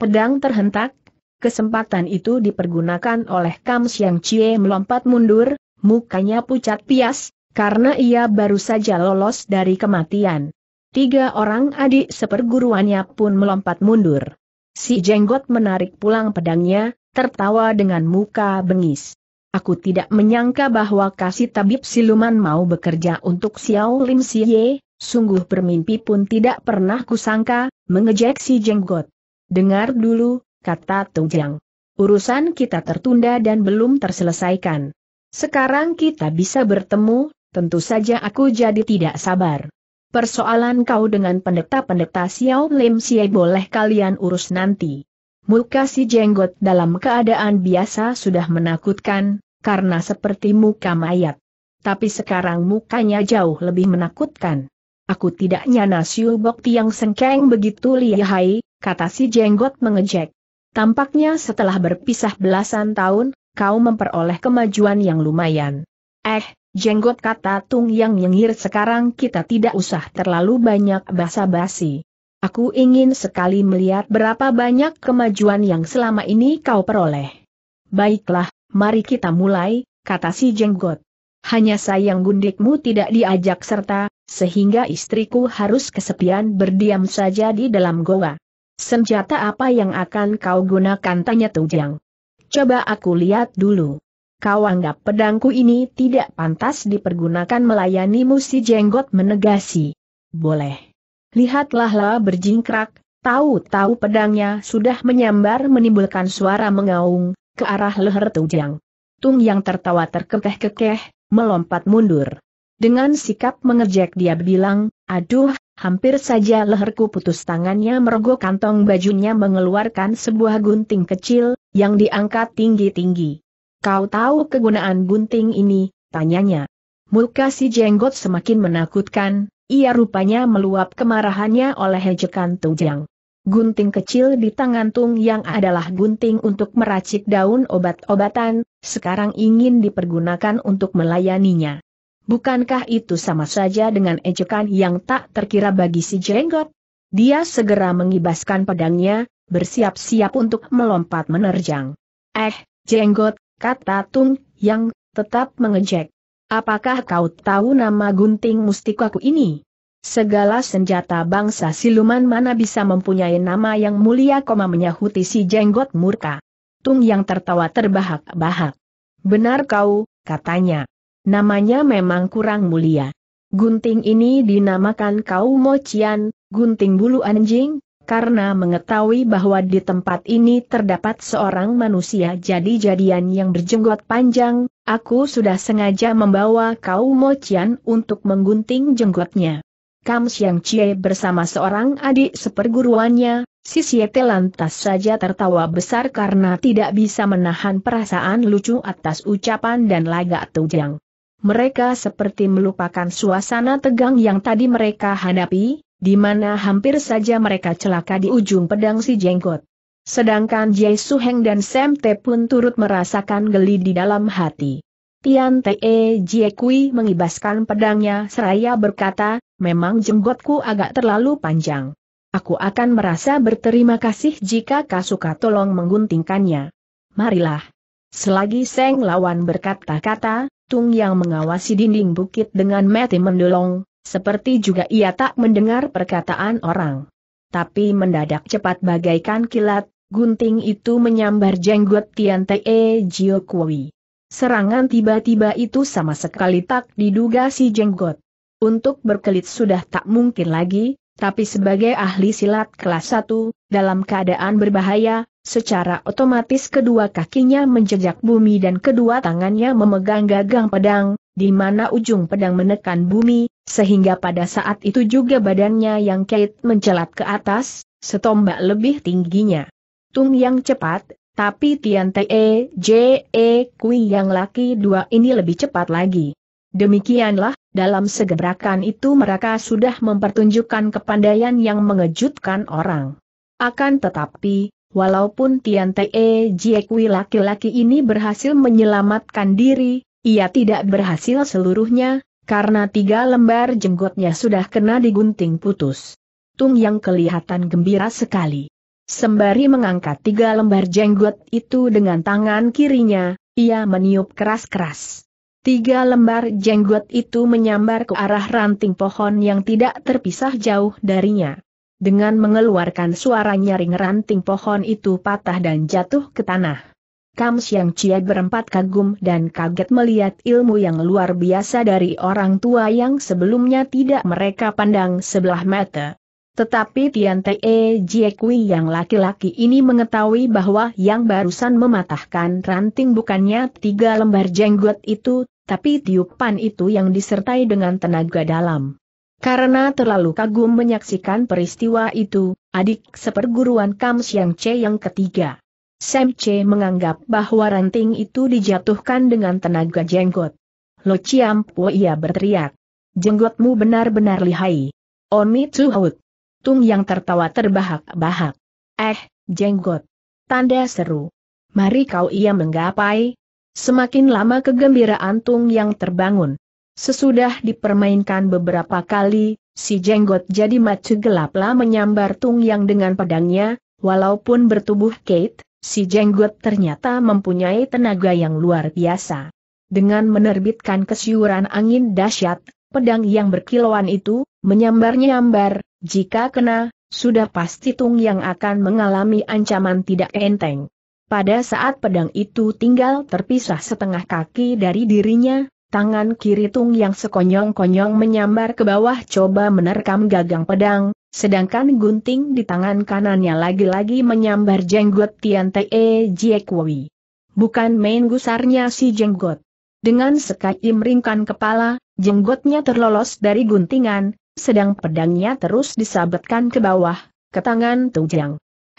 A: Pedang terhentak, kesempatan itu dipergunakan oleh Kam Siang Cie melompat mundur, mukanya pucat pias, karena ia baru saja lolos dari kematian. Tiga orang adik seperguruannya pun melompat mundur. Si jenggot menarik pulang pedangnya, tertawa dengan muka bengis. Aku tidak menyangka bahwa kasih tabib siluman mau bekerja untuk Xiao Lim Siye, sungguh bermimpi pun tidak pernah kusangka, mengejek si jenggot. Dengar dulu, kata Tung Jiang. Urusan kita tertunda dan belum terselesaikan. Sekarang kita bisa bertemu, tentu saja aku jadi tidak sabar. Persoalan kau dengan pendeta-pendeta Xiao Lim Xie boleh kalian urus nanti. Muka si jenggot dalam keadaan biasa sudah menakutkan, karena seperti muka mayat. Tapi sekarang mukanya jauh lebih menakutkan. Aku tidak nyana Siu Bok Tiang Sengkeng begitu lihai, kata si jenggot mengejek. Tampaknya setelah berpisah belasan tahun, kau memperoleh kemajuan yang lumayan. Eh, Jenggot kata Tung Yang nyengir sekarang kita tidak usah terlalu banyak basa-basi. Aku ingin sekali melihat berapa banyak kemajuan yang selama ini kau peroleh. Baiklah, mari kita mulai, kata si Jenggot. Hanya sayang gundikmu tidak diajak serta, sehingga istriku harus kesepian berdiam saja di dalam goa. Senjata apa yang akan kau gunakan tanya Tujang. Coba aku lihat dulu kau anggap pedangku ini tidak pantas dipergunakan melayani musi jenggot menegasi. Boleh. Lihatlah la berjingkrak, tahu-tahu pedangnya sudah menyambar menimbulkan suara mengaung, ke arah leher Tujang. Tung yang tertawa terkekeh-kekeh, melompat mundur. Dengan sikap mengejek dia bilang, aduh, hampir saja leherku putus tangannya merogoh kantong bajunya mengeluarkan sebuah gunting kecil, yang diangkat tinggi-tinggi. Kau tahu kegunaan gunting ini? Tanyanya. Muka si jenggot semakin menakutkan, ia rupanya meluap kemarahannya oleh hejekan Tujang. Gunting kecil di tangan Tung yang adalah gunting untuk meracik daun obat-obatan, sekarang ingin dipergunakan untuk melayaninya. Bukankah itu sama saja dengan ejekan yang tak terkira bagi si jenggot? Dia segera mengibaskan pedangnya, bersiap-siap untuk melompat menerjang. Eh, jenggot, kata Tung Yang, tetap mengejek. Apakah kau tahu nama gunting mustikaku ini? Segala senjata bangsa siluman mana bisa mempunyai nama yang mulia koma menyahuti si jenggot murka. Tung yang tertawa terbahak-bahak. Benar kau, katanya. Namanya memang kurang mulia. Gunting ini dinamakan kau mocian, gunting bulu anjing, karena mengetahui bahwa di tempat ini terdapat seorang manusia jadi-jadian yang berjenggot panjang, aku sudah sengaja membawa kau Mo Mocian untuk menggunting jenggotnya. Kam Siang Chie bersama seorang adik seperguruannya, si Siete lantas saja tertawa besar karena tidak bisa menahan perasaan lucu atas ucapan dan lagak tujang. Mereka seperti melupakan suasana tegang yang tadi mereka hadapi, di mana hampir saja mereka celaka di ujung pedang si jenggot. Sedangkan Jai Suheng dan Sam Te pun turut merasakan geli di dalam hati. Tian Te Jie Kui mengibaskan pedangnya seraya berkata, memang jenggotku agak terlalu panjang. Aku akan merasa berterima kasih jika kau suka tolong mengguntingkannya. Marilah. Selagi Seng lawan berkata-kata, Tung yang mengawasi dinding bukit dengan mati mendolong, seperti juga ia tak mendengar perkataan orang. Tapi mendadak cepat bagaikan kilat, gunting itu menyambar jenggot Tian Te Jio Kui. Serangan tiba-tiba itu sama sekali tak diduga si jenggot. Untuk berkelit sudah tak mungkin lagi, tapi sebagai ahli silat kelas 1, dalam keadaan berbahaya, secara otomatis kedua kakinya menjejak bumi dan kedua tangannya memegang gagang pedang, di mana ujung pedang menekan bumi, sehingga pada saat itu juga badannya yang kait mencelat ke atas, setombak lebih tingginya. Tung yang cepat, tapi Tian Te J E Kui yang laki dua ini lebih cepat lagi. Demikianlah, dalam segebrakan itu mereka sudah mempertunjukkan kepandaian yang mengejutkan orang. Akan tetapi, walaupun Tian Te Kui laki-laki ini berhasil menyelamatkan diri, ia tidak berhasil seluruhnya, karena tiga lembar jenggotnya sudah kena digunting putus. Tung yang kelihatan gembira sekali. Sembari mengangkat tiga lembar jenggot itu dengan tangan kirinya, ia meniup keras-keras. Tiga lembar jenggot itu menyambar ke arah ranting pohon yang tidak terpisah jauh darinya. Dengan mengeluarkan suara nyaring ranting pohon itu patah dan jatuh ke tanah. Kam Siang Chia berempat kagum dan kaget melihat ilmu yang luar biasa dari orang tua yang sebelumnya tidak mereka pandang sebelah mata. Tetapi Tian Te Jie Kui yang laki-laki ini mengetahui bahwa yang barusan mematahkan ranting bukannya tiga lembar jenggot itu, tapi tiupan itu yang disertai dengan tenaga dalam. Karena terlalu kagum menyaksikan peristiwa itu, adik seperguruan Kam Siang Che yang ketiga Sam C. menganggap bahwa ranting itu dijatuhkan dengan tenaga jenggot. Lo Ciampu ia berteriak. Jenggotmu benar-benar lihai. Oni Tsuhut. Tung yang tertawa terbahak-bahak. Eh, jenggot. Tanda seru. Mari kau ia menggapai. Semakin lama kegembiraan Tung yang terbangun. Sesudah dipermainkan beberapa kali, si jenggot jadi macu gelaplah menyambar Tung yang dengan pedangnya, walaupun bertubuh Kate, si jenggot ternyata mempunyai tenaga yang luar biasa. Dengan menerbitkan kesiuran angin dahsyat, pedang yang berkilauan itu, menyambar-nyambar, jika kena, sudah pasti Tung yang akan mengalami ancaman tidak enteng. Pada saat pedang itu tinggal terpisah setengah kaki dari dirinya, tangan kiri Tung yang sekonyong-konyong menyambar ke bawah coba menerkam gagang pedang, Sedangkan gunting di tangan kanannya lagi-lagi menyambar jenggot Tian Te Bukan main gusarnya si jenggot. Dengan sekai meringkan kepala, jenggotnya terlolos dari guntingan, sedang pedangnya terus disabetkan ke bawah, ke tangan Ah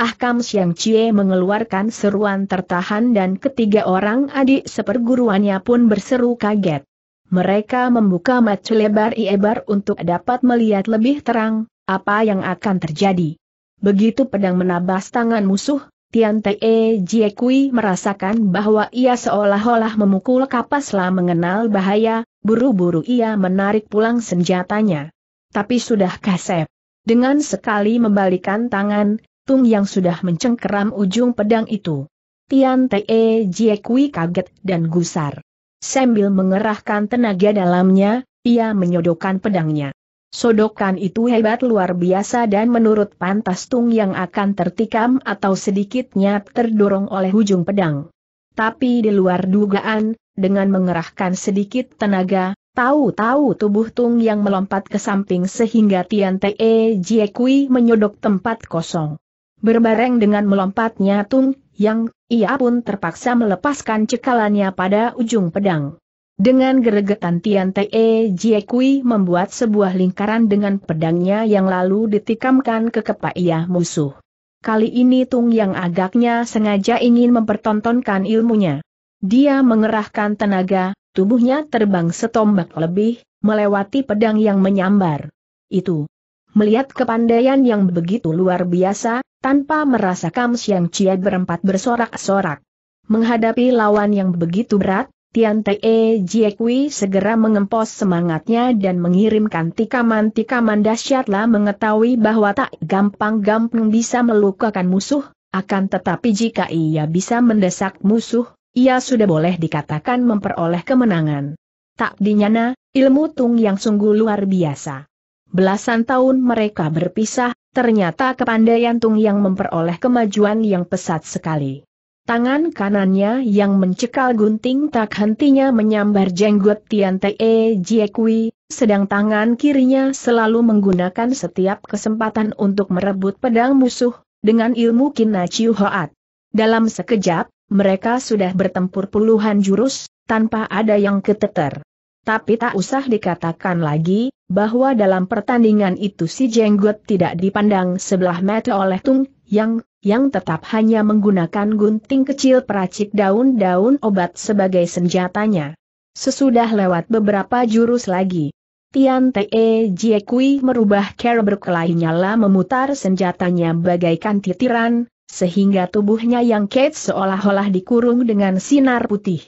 A: Ahkam Siang Cie mengeluarkan seruan tertahan dan ketiga orang adik seperguruannya pun berseru kaget. Mereka membuka mata lebar iebar untuk dapat melihat lebih terang, apa yang akan terjadi? Begitu pedang menabas tangan musuh, Tian Te Jie Kui merasakan bahwa ia seolah-olah memukul kapaslah mengenal bahaya, buru-buru ia menarik pulang senjatanya. Tapi sudah kasep. Dengan sekali membalikan tangan, Tung yang sudah mencengkeram ujung pedang itu. Tian Te Jie Kui kaget dan gusar. Sambil mengerahkan tenaga dalamnya, ia menyodokkan pedangnya. Sodokan itu hebat luar biasa dan menurut pantas tung yang akan tertikam atau sedikitnya terdorong oleh ujung pedang. Tapi di luar dugaan, dengan mengerahkan sedikit tenaga, tahu-tahu tubuh tung yang melompat ke samping sehingga Tian Te Jie Kui menyodok tempat kosong. Berbareng dengan melompatnya tung yang, ia pun terpaksa melepaskan cekalannya pada ujung pedang. Dengan geregetan Tian Te Jie Kui membuat sebuah lingkaran dengan pedangnya yang lalu ditikamkan ke kepaiah musuh. Kali ini Tung yang agaknya sengaja ingin mempertontonkan ilmunya. Dia mengerahkan tenaga, tubuhnya terbang setombak lebih, melewati pedang yang menyambar. Itu. Melihat kepandaian yang begitu luar biasa, tanpa merasa Kam Siang ciat berempat bersorak-sorak. Menghadapi lawan yang begitu berat, Tian Te Jiekwi segera mengempos semangatnya dan mengirimkan tikaman-tikaman dahsyatlah mengetahui bahwa tak gampang-gampang bisa melukakan musuh, akan tetapi jika ia bisa mendesak musuh, ia sudah boleh dikatakan memperoleh kemenangan. Tak dinyana, ilmu Tung yang sungguh luar biasa. Belasan tahun mereka berpisah, ternyata kepandaian Tung yang memperoleh kemajuan yang pesat sekali. Tangan kanannya yang mencekal gunting tak hentinya menyambar jenggot Tian Te Jiekwi, sedang tangan kirinya selalu menggunakan setiap kesempatan untuk merebut pedang musuh, dengan ilmu Kina Chiu Hoat. Dalam sekejap, mereka sudah bertempur puluhan jurus, tanpa ada yang keteter. Tapi tak usah dikatakan lagi, bahwa dalam pertandingan itu si Jenggot tidak dipandang sebelah mata oleh Tung Yang, yang tetap hanya menggunakan gunting kecil peracik daun-daun obat sebagai senjatanya. Sesudah lewat beberapa jurus lagi, Tian Te Jie Kui merubah cara berkelahi nyala memutar senjatanya bagaikan titiran, sehingga tubuhnya yang kait seolah-olah dikurung dengan sinar putih.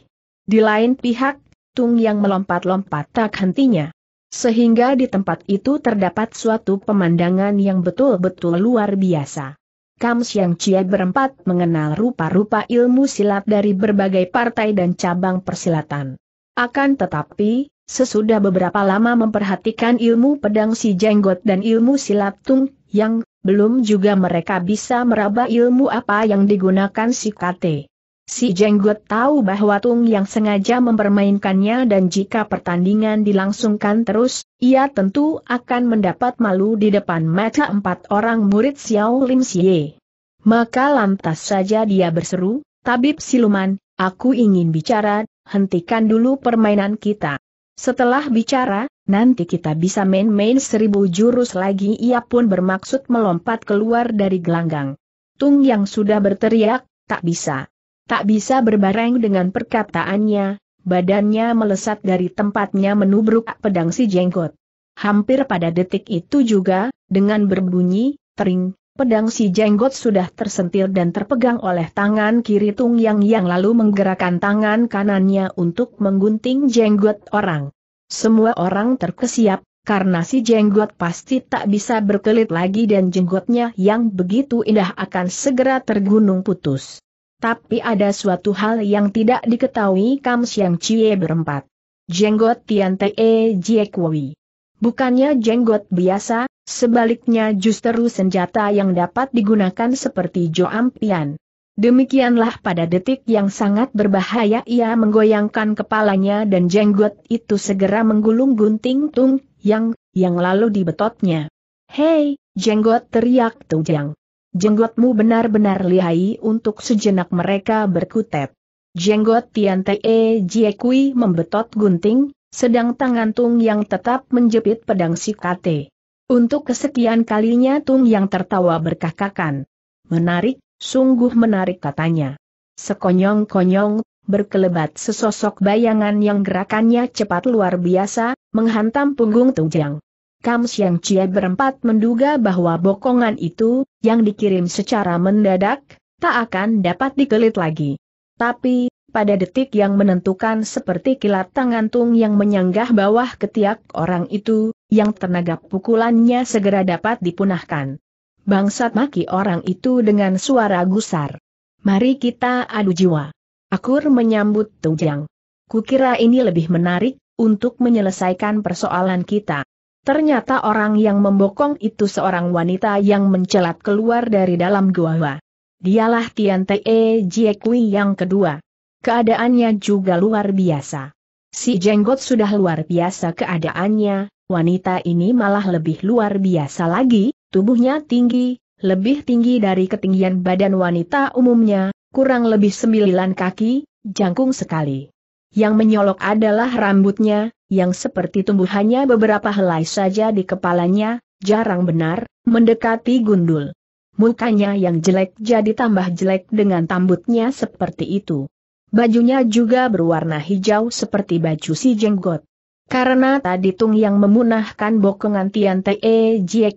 A: Di lain pihak, tung yang melompat-lompat tak hentinya. Sehingga di tempat itu terdapat suatu pemandangan yang betul-betul luar biasa. Kam Siang Cia berempat mengenal rupa-rupa ilmu silat dari berbagai partai dan cabang persilatan. Akan tetapi, sesudah beberapa lama memperhatikan ilmu pedang si jenggot dan ilmu silat tung, yang belum juga mereka bisa meraba ilmu apa yang digunakan si kate. Si Jenggot tahu bahwa Tung yang sengaja mempermainkannya dan jika pertandingan dilangsungkan terus, ia tentu akan mendapat malu di depan mata empat orang murid Xiao Lim Xie. Maka lantas saja dia berseru, Tabib Siluman, aku ingin bicara, hentikan dulu permainan kita. Setelah bicara, nanti kita bisa main-main seribu jurus lagi ia pun bermaksud melompat keluar dari gelanggang. Tung yang sudah berteriak, tak bisa. Tak bisa berbareng dengan perkataannya, badannya melesat dari tempatnya menubruk pedang si jenggot. Hampir pada detik itu juga, dengan berbunyi, tering, pedang si jenggot sudah tersentil dan terpegang oleh tangan kiri Tung Yang yang lalu menggerakkan tangan kanannya untuk menggunting jenggot orang. Semua orang terkesiap, karena si jenggot pasti tak bisa berkelit lagi dan jenggotnya yang begitu indah akan segera tergunung putus. Tapi ada suatu hal yang tidak diketahui Kam Siang cie berempat. Jenggot Tian Te Jie Kui. Bukannya jenggot biasa, sebaliknya justru senjata yang dapat digunakan seperti Jo Ampian. Demikianlah pada detik yang sangat berbahaya ia menggoyangkan kepalanya dan jenggot itu segera menggulung gunting tung, yang, yang lalu dibetotnya. Hei, jenggot teriak Tujang. Jenggotmu benar-benar lihai untuk sejenak mereka berkutep. Jenggot Tian Te Jie Kui membetot gunting, sedang tangan Tung yang tetap menjepit pedang si Kate. Untuk kesekian kalinya Tung yang tertawa berkakakan. Menarik, sungguh menarik katanya. Sekonyong-konyong, berkelebat sesosok bayangan yang gerakannya cepat luar biasa, menghantam punggung Tung Jiang. Kam Siang Chie berempat menduga bahwa bokongan itu, yang dikirim secara mendadak, tak akan dapat dikelit lagi. Tapi, pada detik yang menentukan seperti kilat tangan Tung yang menyanggah bawah ketiak orang itu, yang tenaga pukulannya segera dapat dipunahkan. Bangsat maki orang itu dengan suara gusar. Mari kita adu jiwa. Akur menyambut Tujang. Kukira ini lebih menarik, untuk menyelesaikan persoalan kita. Ternyata orang yang membokong itu seorang wanita yang mencelat keluar dari dalam gua. Dialah Tian Te Jiekui yang kedua. Keadaannya juga luar biasa. Si jenggot sudah luar biasa keadaannya, wanita ini malah lebih luar biasa lagi, tubuhnya tinggi, lebih tinggi dari ketinggian badan wanita umumnya, kurang lebih sembilan kaki, jangkung sekali. Yang menyolok adalah rambutnya, yang seperti tumbuh hanya beberapa helai saja di kepalanya, jarang benar, mendekati gundul. Mukanya yang jelek jadi tambah jelek dengan tambutnya seperti itu. Bajunya juga berwarna hijau seperti baju si jenggot. Karena tadi Tung yang memunahkan bokongan Tian Te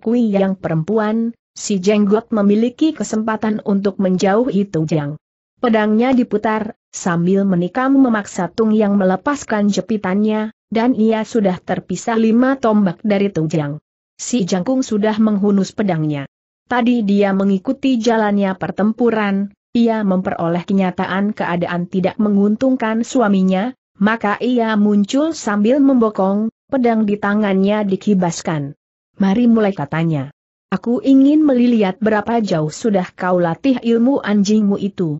A: kui yang perempuan, si jenggot memiliki kesempatan untuk menjauhi Tung jiang. Pedangnya diputar, sambil menikam memaksa Tung Yang melepaskan jepitannya, dan ia sudah terpisah lima tombak dari Tung Si Jangkung sudah menghunus pedangnya. Tadi dia mengikuti jalannya pertempuran, ia memperoleh kenyataan keadaan tidak menguntungkan suaminya, maka ia muncul sambil membokong, pedang di tangannya dikibaskan. Mari mulai katanya. Aku ingin melihat berapa jauh sudah kau latih ilmu anjingmu itu.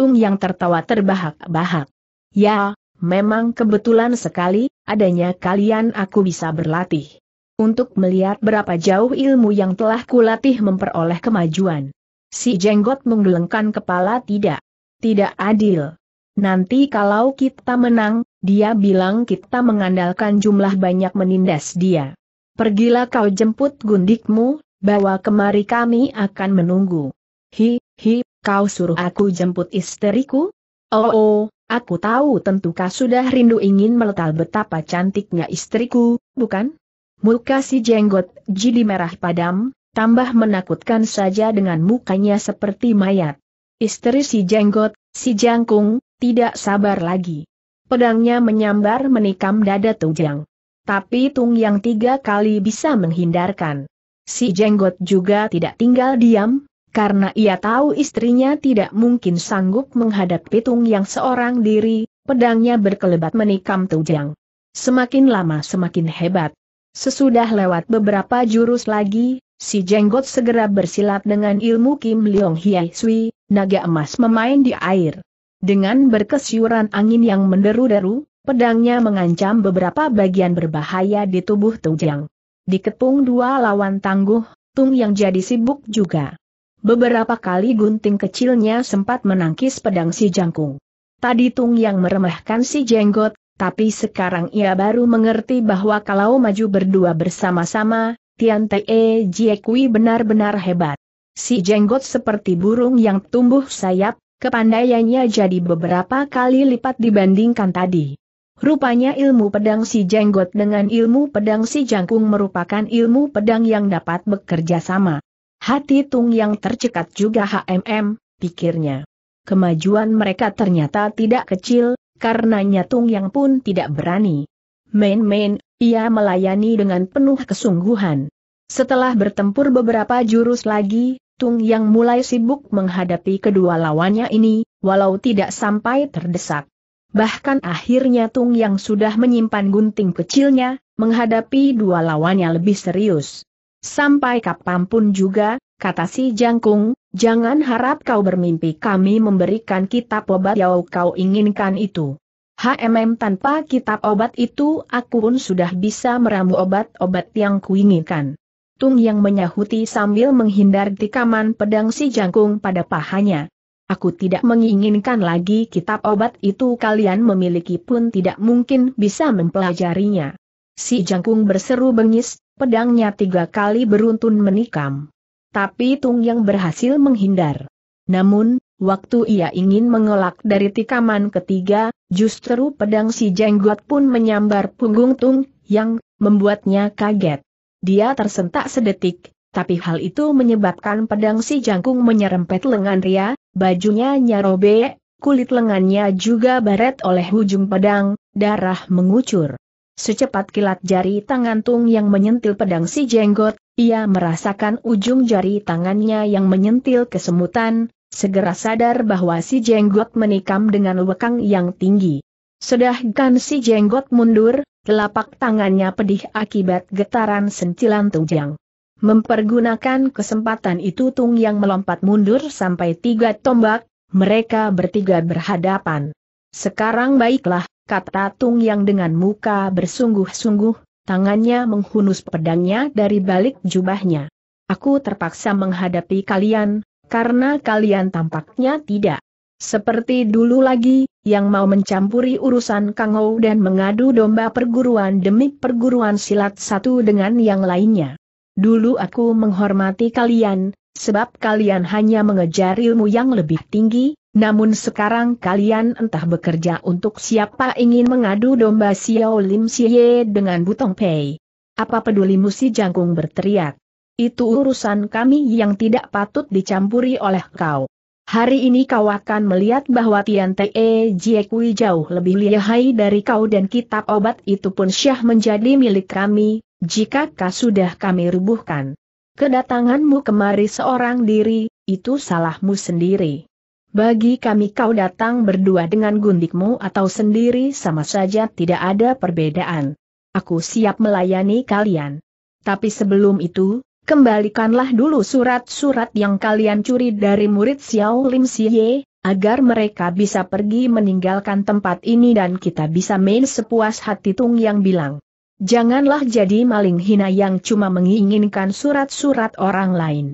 A: Tung yang tertawa terbahak-bahak. Ya, memang kebetulan sekali, adanya kalian aku bisa berlatih. Untuk melihat berapa jauh ilmu yang telah kulatih memperoleh kemajuan. Si jenggot menggelengkan kepala tidak. Tidak adil. Nanti kalau kita menang, dia bilang kita mengandalkan jumlah banyak menindas dia. Pergilah kau jemput gundikmu, bawa kemari kami akan menunggu. Hi, hi, kau suruh aku jemput istriku? Oh, oh, aku tahu tentu kau sudah rindu ingin meletal betapa cantiknya istriku, bukan? Muka si jenggot jadi merah padam, tambah menakutkan saja dengan mukanya seperti mayat. Istri si jenggot, si jangkung, tidak sabar lagi. Pedangnya menyambar menikam dada Tujang. Tapi Tung yang tiga kali bisa menghindarkan. Si jenggot juga tidak tinggal diam, karena ia tahu istrinya tidak mungkin sanggup menghadapi Tung yang seorang diri, pedangnya berkelebat menikam Tujang. Semakin lama semakin hebat. Sesudah lewat beberapa jurus lagi, si jenggot segera bersilat dengan ilmu Kim Leong Hiai Sui, naga emas memain di air. Dengan berkesyuran angin yang menderu-deru, pedangnya mengancam beberapa bagian berbahaya di tubuh Tujang. Dikepung dua lawan tangguh, Tung yang jadi sibuk juga. Beberapa kali gunting kecilnya sempat menangkis pedang si jangkung. Tadi Tung yang meremehkan si jenggot, tapi sekarang ia baru mengerti bahwa kalau maju berdua bersama-sama, Tian Te Jie Kui benar-benar hebat. Si jenggot seperti burung yang tumbuh sayap, kepandaiannya jadi beberapa kali lipat dibandingkan tadi. Rupanya ilmu pedang si jenggot dengan ilmu pedang si jangkung merupakan ilmu pedang yang dapat bekerja sama. Hati Tung yang tercekat juga HMM, pikirnya. Kemajuan mereka ternyata tidak kecil, karenanya Tung yang pun tidak berani. Main-main, ia melayani dengan penuh kesungguhan. Setelah bertempur beberapa jurus lagi, Tung yang mulai sibuk menghadapi kedua lawannya ini, walau tidak sampai terdesak. Bahkan akhirnya Tung yang sudah menyimpan gunting kecilnya, menghadapi dua lawannya lebih serius. Sampai kapanpun juga, kata si jangkung, jangan harap kau bermimpi kami memberikan kitab obat yang kau inginkan itu. HMM tanpa kitab obat itu aku pun sudah bisa meramu obat-obat yang kuinginkan. Tung yang menyahuti sambil menghindar tikaman pedang si jangkung pada pahanya. Aku tidak menginginkan lagi kitab obat itu kalian memiliki pun tidak mungkin bisa mempelajarinya. Si jangkung berseru bengis, pedangnya tiga kali beruntun menikam. Tapi Tung Yang berhasil menghindar. Namun, waktu ia ingin mengelak dari tikaman ketiga, justru pedang si jenggot pun menyambar punggung Tung Yang, membuatnya kaget. Dia tersentak sedetik, tapi hal itu menyebabkan pedang si jangkung menyerempet lengan Ria, bajunya nyarobe, kulit lengannya juga baret oleh ujung pedang, darah mengucur. Secepat kilat jari tangan Tung yang menyentil pedang si jenggot, ia merasakan ujung jari tangannya yang menyentil kesemutan, segera sadar bahwa si jenggot menikam dengan lekang yang tinggi. Sedahkan si jenggot mundur, telapak tangannya pedih akibat getaran sentilan tujang. Mempergunakan kesempatan itu Tung yang melompat mundur sampai tiga tombak, mereka bertiga berhadapan. Sekarang baiklah, kata Tung Yang dengan muka bersungguh-sungguh, tangannya menghunus pedangnya dari balik jubahnya. Aku terpaksa menghadapi kalian, karena kalian tampaknya tidak. Seperti dulu lagi, yang mau mencampuri urusan Kang Hou dan mengadu domba perguruan demi perguruan silat satu dengan yang lainnya. Dulu aku menghormati kalian, sebab kalian hanya mengejar ilmu yang lebih tinggi, namun sekarang kalian entah bekerja untuk siapa ingin mengadu domba Xiao Lim Xie dengan Butong Pei. Apa peduli si jangkung berteriak. Itu urusan kami yang tidak patut dicampuri oleh kau. Hari ini kau akan melihat bahwa Tian Te Jie Kui jauh lebih lihai dari kau dan kitab obat itu pun syah menjadi milik kami, jika kau sudah kami rubuhkan. Kedatanganmu kemari seorang diri, itu salahmu sendiri. Bagi kami kau datang berdua dengan gundikmu atau sendiri sama saja tidak ada perbedaan. Aku siap melayani kalian. Tapi sebelum itu, kembalikanlah dulu surat-surat yang kalian curi dari murid Xiao Lim Siye, agar mereka bisa pergi meninggalkan tempat ini dan kita bisa main sepuas hati Tung yang bilang. Janganlah jadi maling hina yang cuma menginginkan surat-surat orang lain.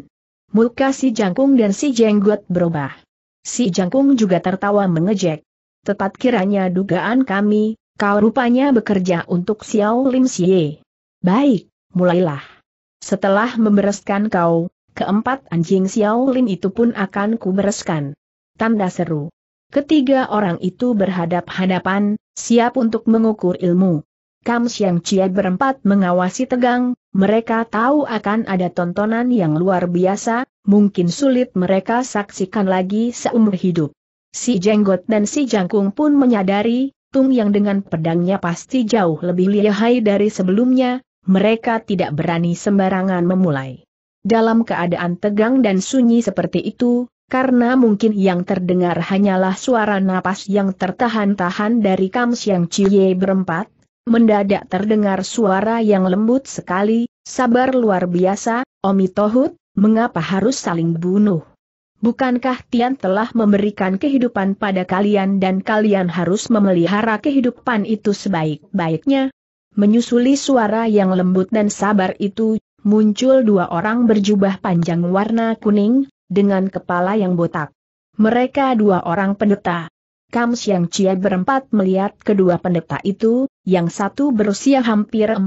A: Muka si jangkung dan si jenggot berubah. Si jangkung juga tertawa mengejek. Tepat kiranya dugaan kami, kau rupanya bekerja untuk Xiao Lim Xie. Baik, mulailah. Setelah membereskan kau, keempat anjing Xiao Lim itu pun akan kubereskan. Tanda seru. Ketiga orang itu berhadap-hadapan, siap untuk mengukur ilmu. Kam yang Chia berempat mengawasi tegang, mereka tahu akan ada tontonan yang luar biasa, mungkin sulit mereka saksikan lagi seumur hidup. Si Jenggot dan si Jangkung pun menyadari, Tung yang dengan pedangnya pasti jauh lebih lihai dari sebelumnya, mereka tidak berani sembarangan memulai. Dalam keadaan tegang dan sunyi seperti itu, karena mungkin yang terdengar hanyalah suara napas yang tertahan-tahan dari Kam Siang Cie berempat, mendadak terdengar suara yang lembut sekali, sabar luar biasa, Omi Tohut, mengapa harus saling bunuh? Bukankah Tian telah memberikan kehidupan pada kalian dan kalian harus memelihara kehidupan itu sebaik-baiknya? Menyusuli suara yang lembut dan sabar itu, muncul dua orang berjubah panjang warna kuning, dengan kepala yang botak. Mereka dua orang pendeta, Kam Siang Chia berempat melihat kedua pendeta itu, yang satu berusia hampir 40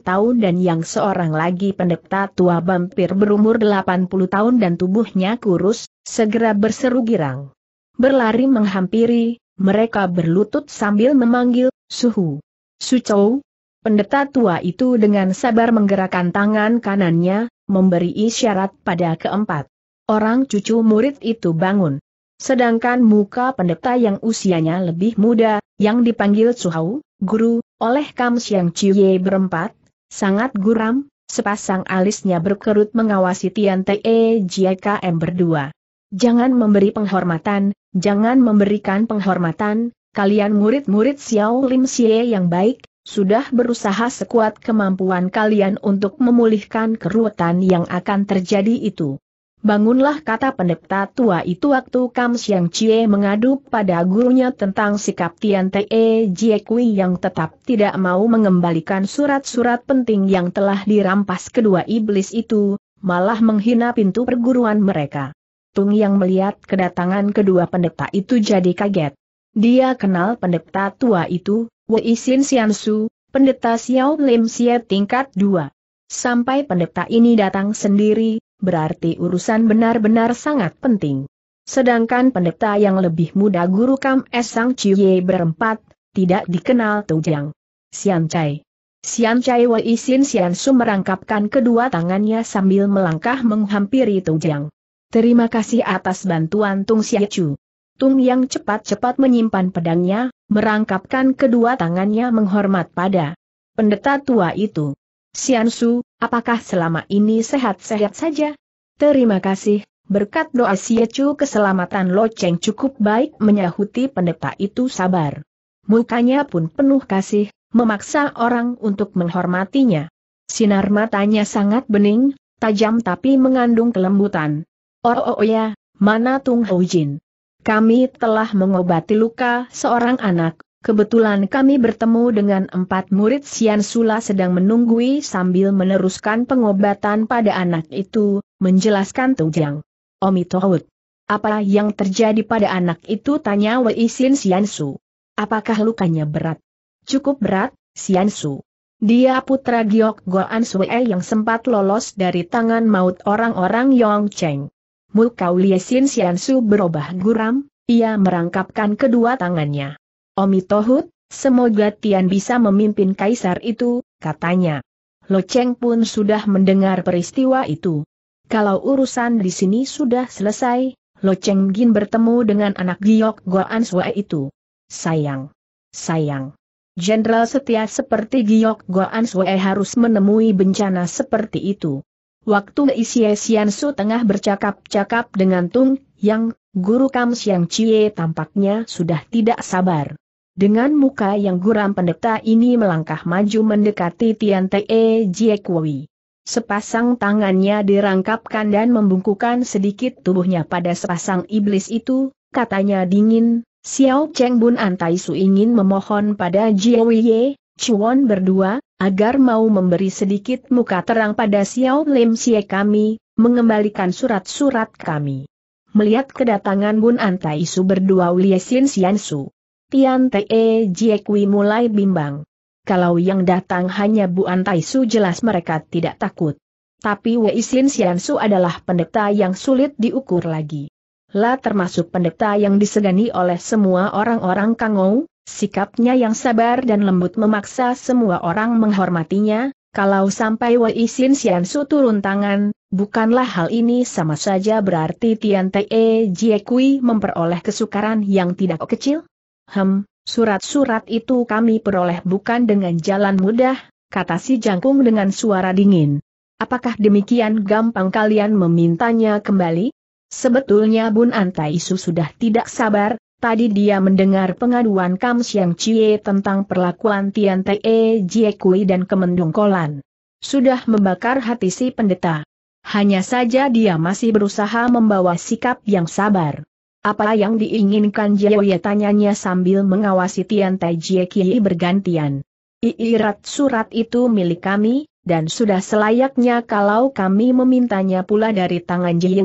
A: tahun dan yang seorang lagi pendeta tua bampir berumur 80 tahun dan tubuhnya kurus, segera berseru girang. Berlari menghampiri, mereka berlutut sambil memanggil, Suhu. Sucou. Pendeta tua itu dengan sabar menggerakkan tangan kanannya, memberi isyarat pada keempat. Orang cucu murid itu bangun. Sedangkan muka pendeta yang usianya lebih muda, yang dipanggil Suhau, guru, oleh Kam Siang Cie berempat, sangat guram, sepasang alisnya berkerut mengawasi Tian Te JKM berdua. Jangan memberi penghormatan, jangan memberikan penghormatan, kalian murid-murid Xiao Lim Xie yang baik, sudah berusaha sekuat kemampuan kalian untuk memulihkan keruwetan yang akan terjadi itu. Bangunlah kata pendeta tua itu waktu Kam Siang Cie mengadu pada gurunya tentang sikap Tian Te Jie Kui yang tetap tidak mau mengembalikan surat-surat penting yang telah dirampas kedua iblis itu, malah menghina pintu perguruan mereka. Tung yang melihat kedatangan kedua pendeta itu jadi kaget. Dia kenal pendeta tua itu, Wei Xin Sian Su, pendeta Xiao Lim Xie tingkat 2. Sampai pendeta ini datang sendiri, berarti urusan benar-benar sangat penting. Sedangkan pendeta yang lebih muda Guru Kam Es Sang Ciye berempat, tidak dikenal Tujang. Sian Chai. Sian Chai Wei Sin Sian Su merangkapkan kedua tangannya sambil melangkah menghampiri Tujang. Terima kasih atas bantuan Tung Sia Chu. Tung yang cepat-cepat menyimpan pedangnya, merangkapkan kedua tangannya menghormat pada pendeta tua itu. Siansu, apakah selama ini sehat-sehat saja? Terima kasih, berkat doa Siecu keselamatan Lo Cheng cukup baik menyahuti pendeta itu sabar. Mukanya pun penuh kasih, memaksa orang untuk menghormatinya. Sinar matanya sangat bening, tajam tapi mengandung kelembutan. Oh, oh, oh ya, mana Tung Jin? Kami telah mengobati luka seorang anak, Kebetulan kami bertemu dengan empat murid Sian Sula sedang menunggui sambil meneruskan pengobatan pada anak itu, menjelaskan Tujang. Omi Tohut. Apa yang terjadi pada anak itu tanya Wei Sin Sian Su. Apakah lukanya berat? Cukup berat, Sian Su. Dia putra Giok Goan Sue yang sempat lolos dari tangan maut orang-orang Yong Cheng. Muka Wei Sian Su berubah guram, ia merangkapkan kedua tangannya. Omi Tohut, semoga Tian bisa memimpin kaisar itu, katanya. Lo Cheng pun sudah mendengar peristiwa itu. Kalau urusan di sini sudah selesai, Lo Cheng Gin bertemu dengan anak Giok Goan Sue itu. Sayang. Sayang. Jenderal setia seperti Giok Goan Sue harus menemui bencana seperti itu. Waktu Isie Su tengah bercakap-cakap dengan Tung Yang, guru Kam Siang Cie tampaknya sudah tidak sabar. Dengan muka yang guram pendeta ini melangkah maju mendekati Tian Te Jie Kui. Sepasang tangannya dirangkapkan dan membungkukan sedikit tubuhnya pada sepasang iblis itu, katanya dingin, Xiao Cheng Bun Antai Su ingin memohon pada Jie Wei Chuan berdua, agar mau memberi sedikit muka terang pada Xiao Lim Xie kami, mengembalikan surat-surat kami. Melihat kedatangan Bun Antai Su berdua Wei Xian Xian Su. Tian Te Jie Kui mulai bimbang. Kalau yang datang hanya Antai Su jelas mereka tidak takut. Tapi Wei Xian Xiansu adalah pendeta yang sulit diukur lagi. La termasuk pendeta yang disegani oleh semua orang-orang Kangou, sikapnya yang sabar dan lembut memaksa semua orang menghormatinya, kalau sampai Wei Xian Xiansu turun tangan, bukanlah hal ini sama saja berarti Tian Te Jie Kui memperoleh kesukaran yang tidak kecil? Hem, surat-surat itu kami peroleh bukan dengan jalan mudah, kata si jangkung dengan suara dingin. Apakah demikian gampang kalian memintanya kembali? Sebetulnya Bun Antai Isu sudah tidak sabar, tadi dia mendengar pengaduan Kam Siang Cie tentang perlakuan Tian Te Jie Kui dan Kemendung Kolan. Sudah membakar hati si pendeta. Hanya saja dia masih berusaha membawa sikap yang sabar. Apa yang diinginkan Jie tanyanya sambil mengawasi Tian Tai Jie bergantian. Iirat surat itu milik kami, dan sudah selayaknya kalau kami memintanya pula dari tangan Jie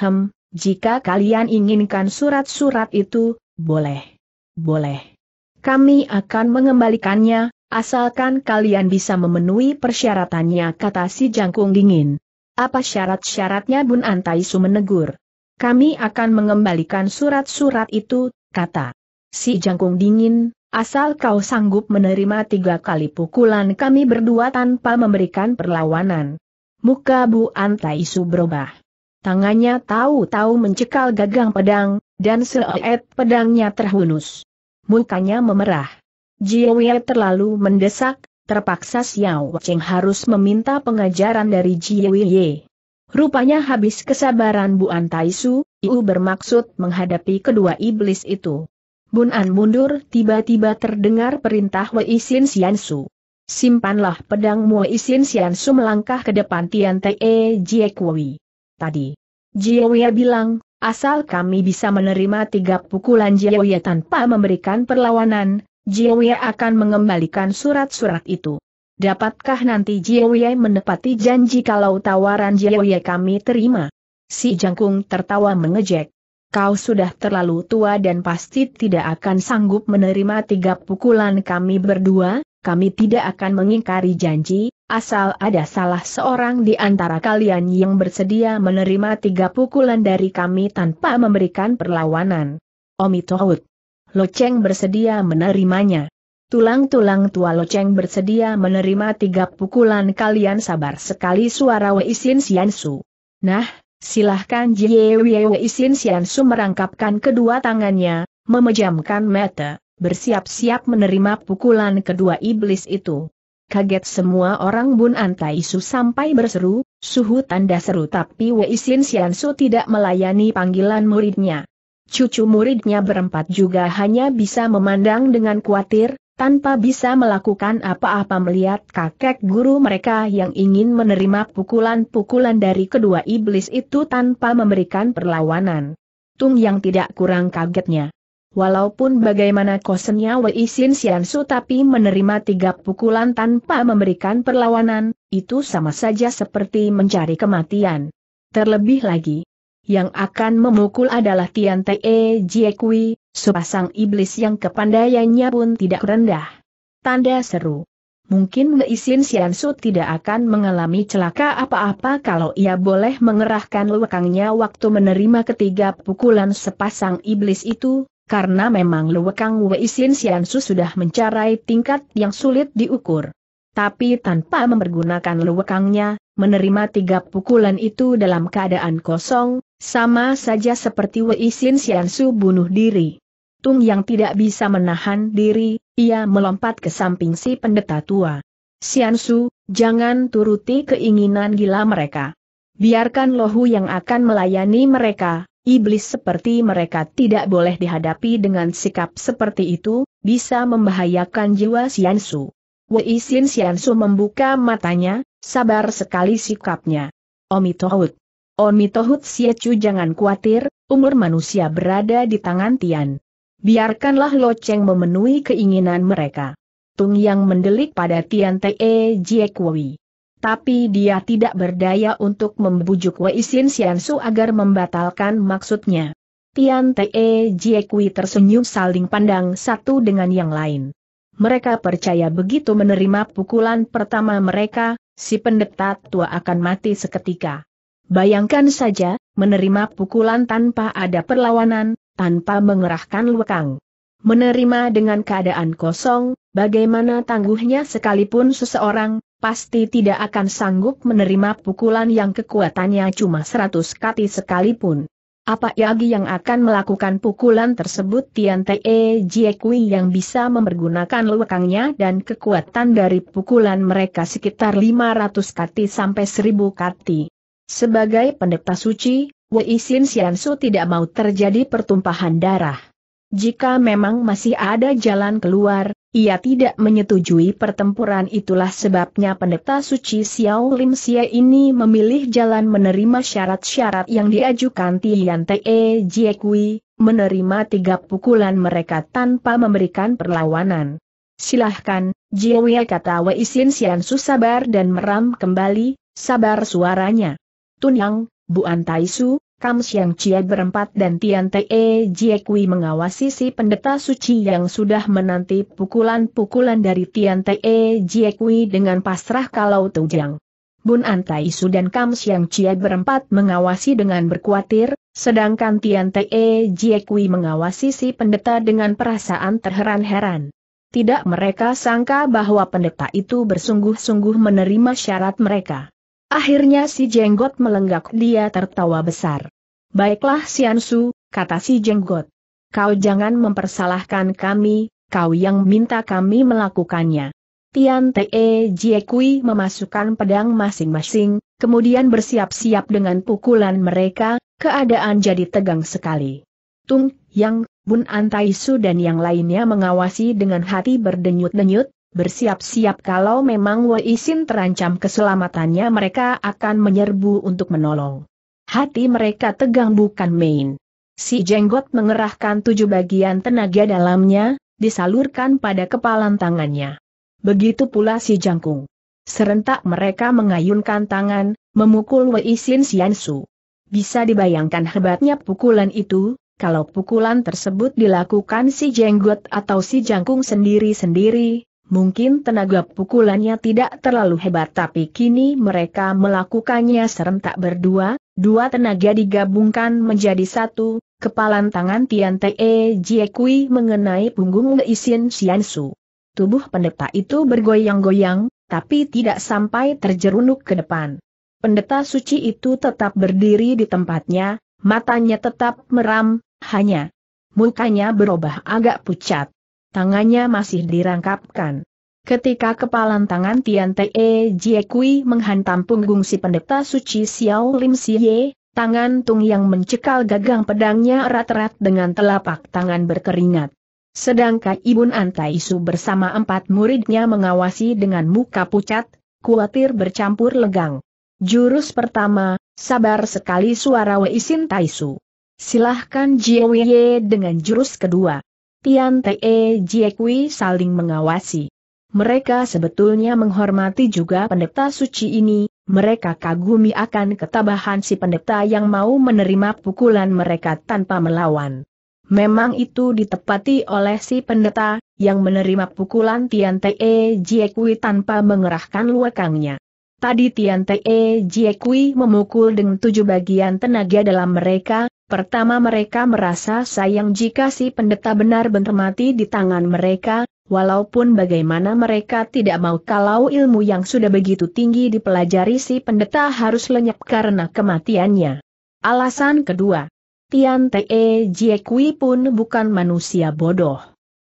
A: Hem, jika kalian inginkan surat-surat itu, boleh. Boleh. Kami akan mengembalikannya, asalkan kalian bisa memenuhi persyaratannya kata si jangkung dingin. Apa syarat-syaratnya Bun Antaisu menegur? Kami akan mengembalikan surat-surat itu, kata. Si jangkung dingin, asal kau sanggup menerima tiga kali pukulan kami berdua tanpa memberikan perlawanan. Muka Bu Antai Su berubah. Tangannya tahu-tahu mencekal gagang pedang, dan seet pedangnya terhunus. Mukanya memerah. Jiwe terlalu mendesak, terpaksa Xiao Cheng harus meminta pengajaran dari Jiawie. Rupanya habis kesabaran Bu Antaisu, Iu bermaksud menghadapi kedua iblis itu. Bunan mundur tiba-tiba terdengar perintah Wei Sin Su. Simpanlah pedangmu Wei Sin Su melangkah ke depan Tian Te e Kui. Tadi, Jie Wei bilang, asal kami bisa menerima tiga pukulan Jie Wei tanpa memberikan perlawanan, Jie Wei akan mengembalikan surat-surat itu. Dapatkah nanti Jioye menepati janji kalau tawaran Jioye kami terima? Si jangkung tertawa mengejek. Kau sudah terlalu tua dan pasti tidak akan sanggup menerima tiga pukulan kami berdua, kami tidak akan mengingkari janji, asal ada salah seorang di antara kalian yang bersedia menerima tiga pukulan dari kami tanpa memberikan perlawanan. Omitohut. Loceng bersedia menerimanya. Tulang-tulang tua loceng bersedia menerima tiga pukulan kalian sabar sekali suara Wei Xin Sian Nah, silahkan Jie Wei Wei Xin Su merangkapkan kedua tangannya, memejamkan mata, bersiap-siap menerima pukulan kedua iblis itu. Kaget semua orang Bun Antai Su sampai berseru, suhu tanda seru tapi Wei Xin Sian tidak melayani panggilan muridnya. Cucu muridnya berempat juga hanya bisa memandang dengan khawatir, tanpa bisa melakukan apa-apa melihat kakek guru mereka yang ingin menerima pukulan-pukulan dari kedua iblis itu tanpa memberikan perlawanan. Tung yang tidak kurang kagetnya. Walaupun bagaimana kosennya Wei Xin Sian Su tapi menerima tiga pukulan tanpa memberikan perlawanan, itu sama saja seperti mencari kematian. Terlebih lagi, yang akan memukul adalah Tian Te Jie Kui, Sepasang iblis yang kepandaiannya pun tidak rendah. Tanda seru. Mungkin Ngeisin Siansu tidak akan mengalami celaka apa-apa kalau ia boleh mengerahkan lewekangnya waktu menerima ketiga pukulan sepasang iblis itu, karena memang lewekang Ngeisin Siansu sudah mencarai tingkat yang sulit diukur. Tapi tanpa mempergunakan lewekangnya, menerima tiga pukulan itu dalam keadaan kosong, sama saja seperti Weisin Siansu bunuh diri. Tung yang tidak bisa menahan diri, ia melompat ke samping si pendeta tua. Siansu, jangan turuti keinginan gila mereka. Biarkan lohu yang akan melayani mereka, iblis seperti mereka tidak boleh dihadapi dengan sikap seperti itu, bisa membahayakan jiwa Siansu. Wei Xin Siansu membuka matanya, sabar sekali sikapnya. Omitohut. Omitohut Chu jangan khawatir, umur manusia berada di tangan Tian biarkanlah loceng memenuhi keinginan mereka. Tung yang mendelik pada Tian Te Kui. Tapi dia tidak berdaya untuk membujuk Wei Xin Su agar membatalkan maksudnya. Tian Te Kui tersenyum saling pandang satu dengan yang lain. Mereka percaya begitu menerima pukulan pertama mereka, si pendeta tua akan mati seketika. Bayangkan saja, menerima pukulan tanpa ada perlawanan, tanpa mengerahkan lukang. Menerima dengan keadaan kosong, bagaimana tangguhnya sekalipun seseorang, pasti tidak akan sanggup menerima pukulan yang kekuatannya cuma seratus kati sekalipun. Apa lagi yang akan melakukan pukulan tersebut Tian Te Jiekui yang bisa mempergunakan lukangnya dan kekuatan dari pukulan mereka sekitar 500 kati sampai 1000 kati. Sebagai pendeta suci, Wei Sin Xiansu tidak mau terjadi pertumpahan darah. Jika memang masih ada jalan keluar, ia tidak menyetujui pertempuran itulah sebabnya pendeta suci Xiao Lim Xie ini memilih jalan menerima syarat-syarat yang diajukan Tian Te Jie Kui, menerima tiga pukulan mereka tanpa memberikan perlawanan. Silahkan, Jie Wei kata Wei Xin Xian sabar dan meram kembali, sabar suaranya. Tun Yang, Bu Antaisu, Kam Siang Chia berempat dan Tian Te Jie Kui mengawasi si pendeta suci yang sudah menanti pukulan-pukulan dari Tian Te Jie Kui dengan pasrah kalau tujang. Bun Antai Su dan Kam Siang Chia berempat mengawasi dengan berkuatir, sedangkan Tian Te Jie Kui mengawasi si pendeta dengan perasaan terheran-heran. Tidak mereka sangka bahwa pendeta itu bersungguh-sungguh menerima syarat mereka. Akhirnya si jenggot melenggak dia tertawa besar. Baiklah Siansu, kata si jenggot. Kau jangan mempersalahkan kami, kau yang minta kami melakukannya. Tian Te Jie Kui memasukkan pedang masing-masing, kemudian bersiap-siap dengan pukulan mereka, keadaan jadi tegang sekali. Tung, Yang, Bun Antaisu dan yang lainnya mengawasi dengan hati berdenyut-denyut, bersiap-siap kalau memang Wei Xin terancam keselamatannya mereka akan menyerbu untuk menolong. Hati mereka tegang bukan main. Si jenggot mengerahkan tujuh bagian tenaga dalamnya, disalurkan pada kepalan tangannya. Begitu pula si jangkung. Serentak mereka mengayunkan tangan, memukul Wei Xin Siansu. Bisa dibayangkan hebatnya pukulan itu, kalau pukulan tersebut dilakukan si jenggot atau si jangkung sendiri-sendiri, Mungkin tenaga pukulannya tidak terlalu hebat tapi kini mereka melakukannya serentak berdua, dua tenaga digabungkan menjadi satu, kepalan tangan Tian Te Jie Kui mengenai punggung Isin Sian Tubuh pendeta itu bergoyang-goyang, tapi tidak sampai terjerunuk ke depan. Pendeta suci itu tetap berdiri di tempatnya, matanya tetap meram, hanya mukanya berubah agak pucat tangannya masih dirangkapkan. Ketika kepalan tangan Tian Te Jie Kui menghantam punggung si pendeta suci Xiao Lim Ye, tangan Tung yang mencekal gagang pedangnya erat-erat dengan telapak tangan berkeringat. Sedangkan ibu Antai Isu bersama empat muridnya mengawasi dengan muka pucat, khawatir bercampur legang. Jurus pertama, sabar sekali suara Wei Tai Su. Silahkan Jie Ye dengan jurus kedua. Tian Te Jie Kui saling mengawasi. Mereka sebetulnya menghormati juga pendeta suci ini, mereka kagumi akan ketabahan si pendeta yang mau menerima pukulan mereka tanpa melawan. Memang itu ditepati oleh si pendeta, yang menerima pukulan Tian Te Jie Kui tanpa mengerahkan luakangnya. Tadi Tian Te Jie Kui memukul dengan tujuh bagian tenaga dalam mereka, Pertama mereka merasa sayang jika si pendeta benar-benar mati di tangan mereka, walaupun bagaimana mereka tidak mau kalau ilmu yang sudah begitu tinggi dipelajari si pendeta harus lenyap karena kematiannya. Alasan kedua, Tian Te Jie Kui pun bukan manusia bodoh.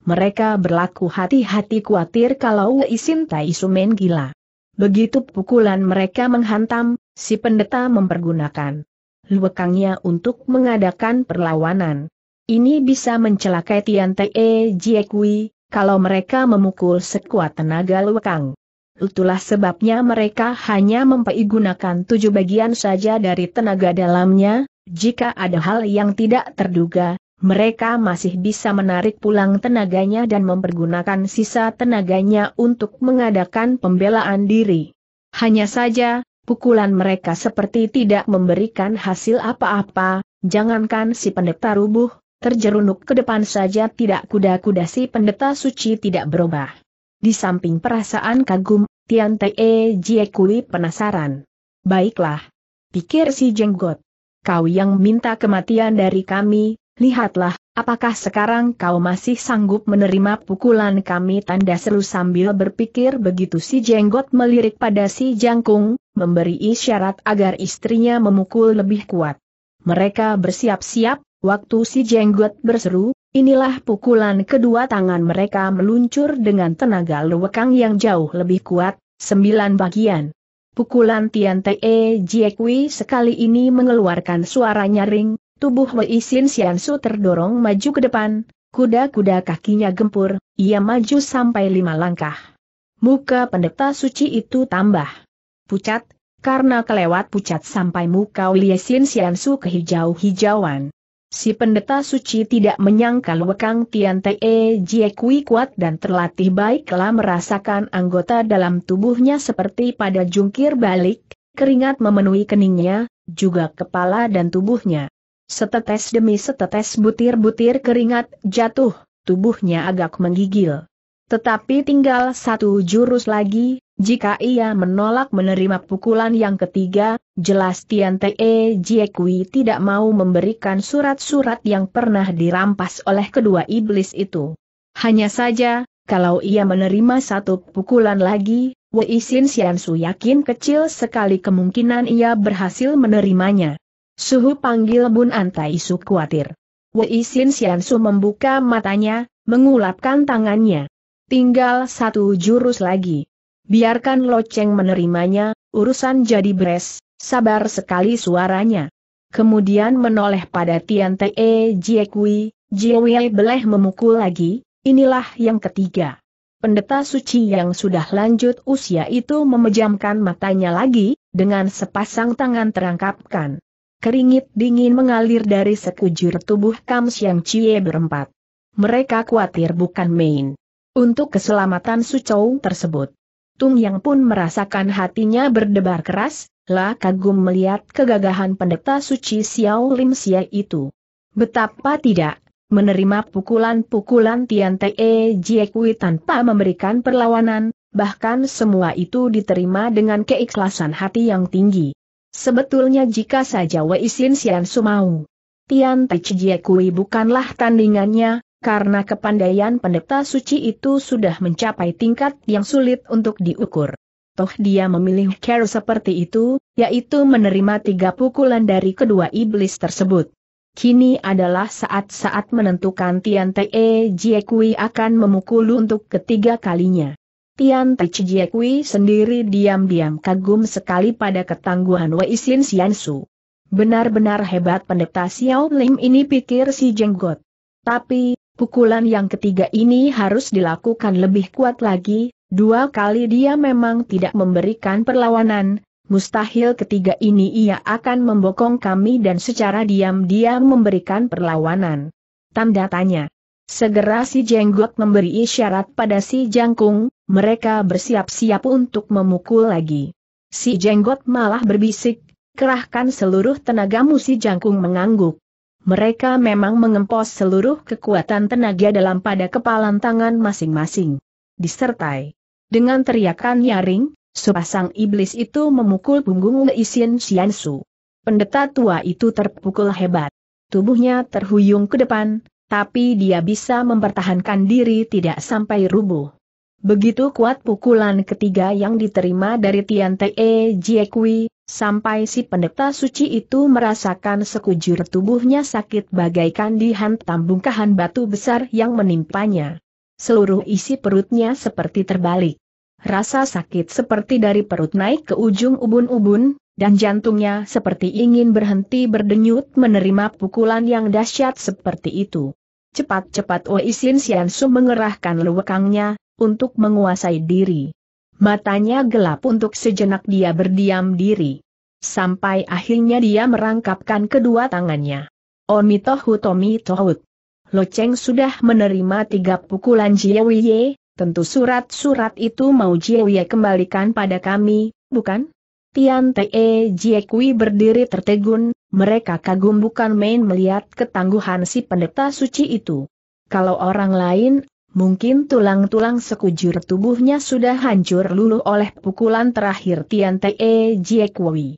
A: Mereka berlaku hati-hati khawatir kalau Isin Tai Sumen gila. Begitu pukulan mereka menghantam, si pendeta mempergunakan Luekangnya untuk mengadakan perlawanan. Ini bisa mencelakai Tian Te Jiekui, kalau mereka memukul sekuat tenaga Luekang. Itulah sebabnya mereka hanya mempergunakan tujuh bagian saja dari tenaga dalamnya, jika ada hal yang tidak terduga, mereka masih bisa menarik pulang tenaganya dan mempergunakan sisa tenaganya untuk mengadakan pembelaan diri. Hanya saja, Pukulan mereka seperti tidak memberikan hasil apa-apa, jangankan si pendeta rubuh, terjerunuk ke depan saja tidak kuda-kuda si pendeta suci tidak berubah. Di samping perasaan kagum, Tian Te Jie Kui penasaran. Baiklah. Pikir si jenggot. Kau yang minta kematian dari kami, lihatlah, Apakah sekarang kau masih sanggup menerima pukulan kami tanda seru sambil berpikir begitu si jenggot melirik pada si jangkung, memberi isyarat agar istrinya memukul lebih kuat. Mereka bersiap-siap, waktu si jenggot berseru, inilah pukulan kedua tangan mereka meluncur dengan tenaga luwekang yang jauh lebih kuat, sembilan bagian. Pukulan Tian Te Jiekwi sekali ini mengeluarkan suara nyaring, Tubuh Wei Xin Xiansu terdorong maju ke depan, kuda-kuda kakinya gempur, ia maju sampai lima langkah. Muka pendeta suci itu tambah pucat, karena kelewat pucat sampai muka Wei Xin Xiansu kehijau-hijauan. Si pendeta suci tidak menyangka Wekang Tian Te Jie Kui kuat dan terlatih baiklah merasakan anggota dalam tubuhnya seperti pada jungkir balik, keringat memenuhi keningnya, juga kepala dan tubuhnya. Setetes demi setetes butir-butir keringat jatuh, tubuhnya agak menggigil. Tetapi tinggal satu jurus lagi, jika ia menolak menerima pukulan yang ketiga, jelas Tian Te Jiekwi tidak mau memberikan surat-surat yang pernah dirampas oleh kedua iblis itu. Hanya saja, kalau ia menerima satu pukulan lagi, Wei Xin Xiansu yakin kecil sekali kemungkinan ia berhasil menerimanya. Suhu panggil Bun Antai Su khawatir. Wei Xin Xian Su membuka matanya, mengulapkan tangannya. Tinggal satu jurus lagi. Biarkan loceng menerimanya, urusan jadi beres, sabar sekali suaranya. Kemudian menoleh pada Tian Te e, Jie Kui, Jie Wei Beleh memukul lagi, inilah yang ketiga. Pendeta suci yang sudah lanjut usia itu memejamkan matanya lagi, dengan sepasang tangan terangkapkan. Keringit dingin mengalir dari sekujur tubuh Kam Siang Cie berempat. Mereka khawatir bukan main. Untuk keselamatan Sucou tersebut. Tung Yang pun merasakan hatinya berdebar keras, lah kagum melihat kegagahan pendeta suci Xiao Lim Xia itu. Betapa tidak, menerima pukulan-pukulan Tian Te Jie Kui tanpa memberikan perlawanan, bahkan semua itu diterima dengan keikhlasan hati yang tinggi. Sebetulnya jika saja Wei Xin Xian Su mau. Tian Te Kui bukanlah tandingannya, karena kepandaian pendeta suci itu sudah mencapai tingkat yang sulit untuk diukur. Toh dia memilih care seperti itu, yaitu menerima tiga pukulan dari kedua iblis tersebut. Kini adalah saat-saat menentukan Tian Te Kui akan memukul untuk ketiga kalinya. Tian Te sendiri diam-diam kagum sekali pada ketangguhan Wei Xin Siansu. Benar-benar hebat pendeta Xiao Lim ini pikir si jenggot. Tapi, pukulan yang ketiga ini harus dilakukan lebih kuat lagi, dua kali dia memang tidak memberikan perlawanan, mustahil ketiga ini ia akan membokong kami dan secara diam-diam memberikan perlawanan. Tanda tanya. Segera si jenggot memberi isyarat pada si jangkung, mereka bersiap-siap untuk memukul lagi. Si jenggot malah berbisik, kerahkan seluruh tenagamu si jangkung mengangguk. Mereka memang mengempos seluruh kekuatan tenaga dalam pada kepalan tangan masing-masing. Disertai dengan teriakan nyaring, sepasang iblis itu memukul punggung Leisin Xiansu. Pendeta tua itu terpukul hebat. Tubuhnya terhuyung ke depan, tapi dia bisa mempertahankan diri tidak sampai rubuh. Begitu kuat pukulan ketiga yang diterima dari Tian Te Kui, sampai si pendeta suci itu merasakan sekujur tubuhnya sakit bagaikan dihantam bungkahan batu besar yang menimpanya. Seluruh isi perutnya seperti terbalik. Rasa sakit seperti dari perut naik ke ujung ubun-ubun, dan jantungnya seperti ingin berhenti berdenyut menerima pukulan yang dahsyat seperti itu. Cepat-cepat Wei Xin Sian Su mengerahkan lewekangnya, untuk menguasai diri. Matanya gelap untuk sejenak dia berdiam diri. Sampai akhirnya dia merangkapkan kedua tangannya. Omitohu Tomi Tohut. Lo Cheng sudah menerima tiga pukulan Jiewiye, tentu surat-surat itu mau Jiewiye kembalikan pada kami, bukan? Tian Te Jiekui berdiri tertegun, mereka kagum bukan main melihat ketangguhan si pendeta suci itu. Kalau orang lain, mungkin tulang-tulang sekujur tubuhnya sudah hancur luluh oleh pukulan terakhir Tian Te Jiekui.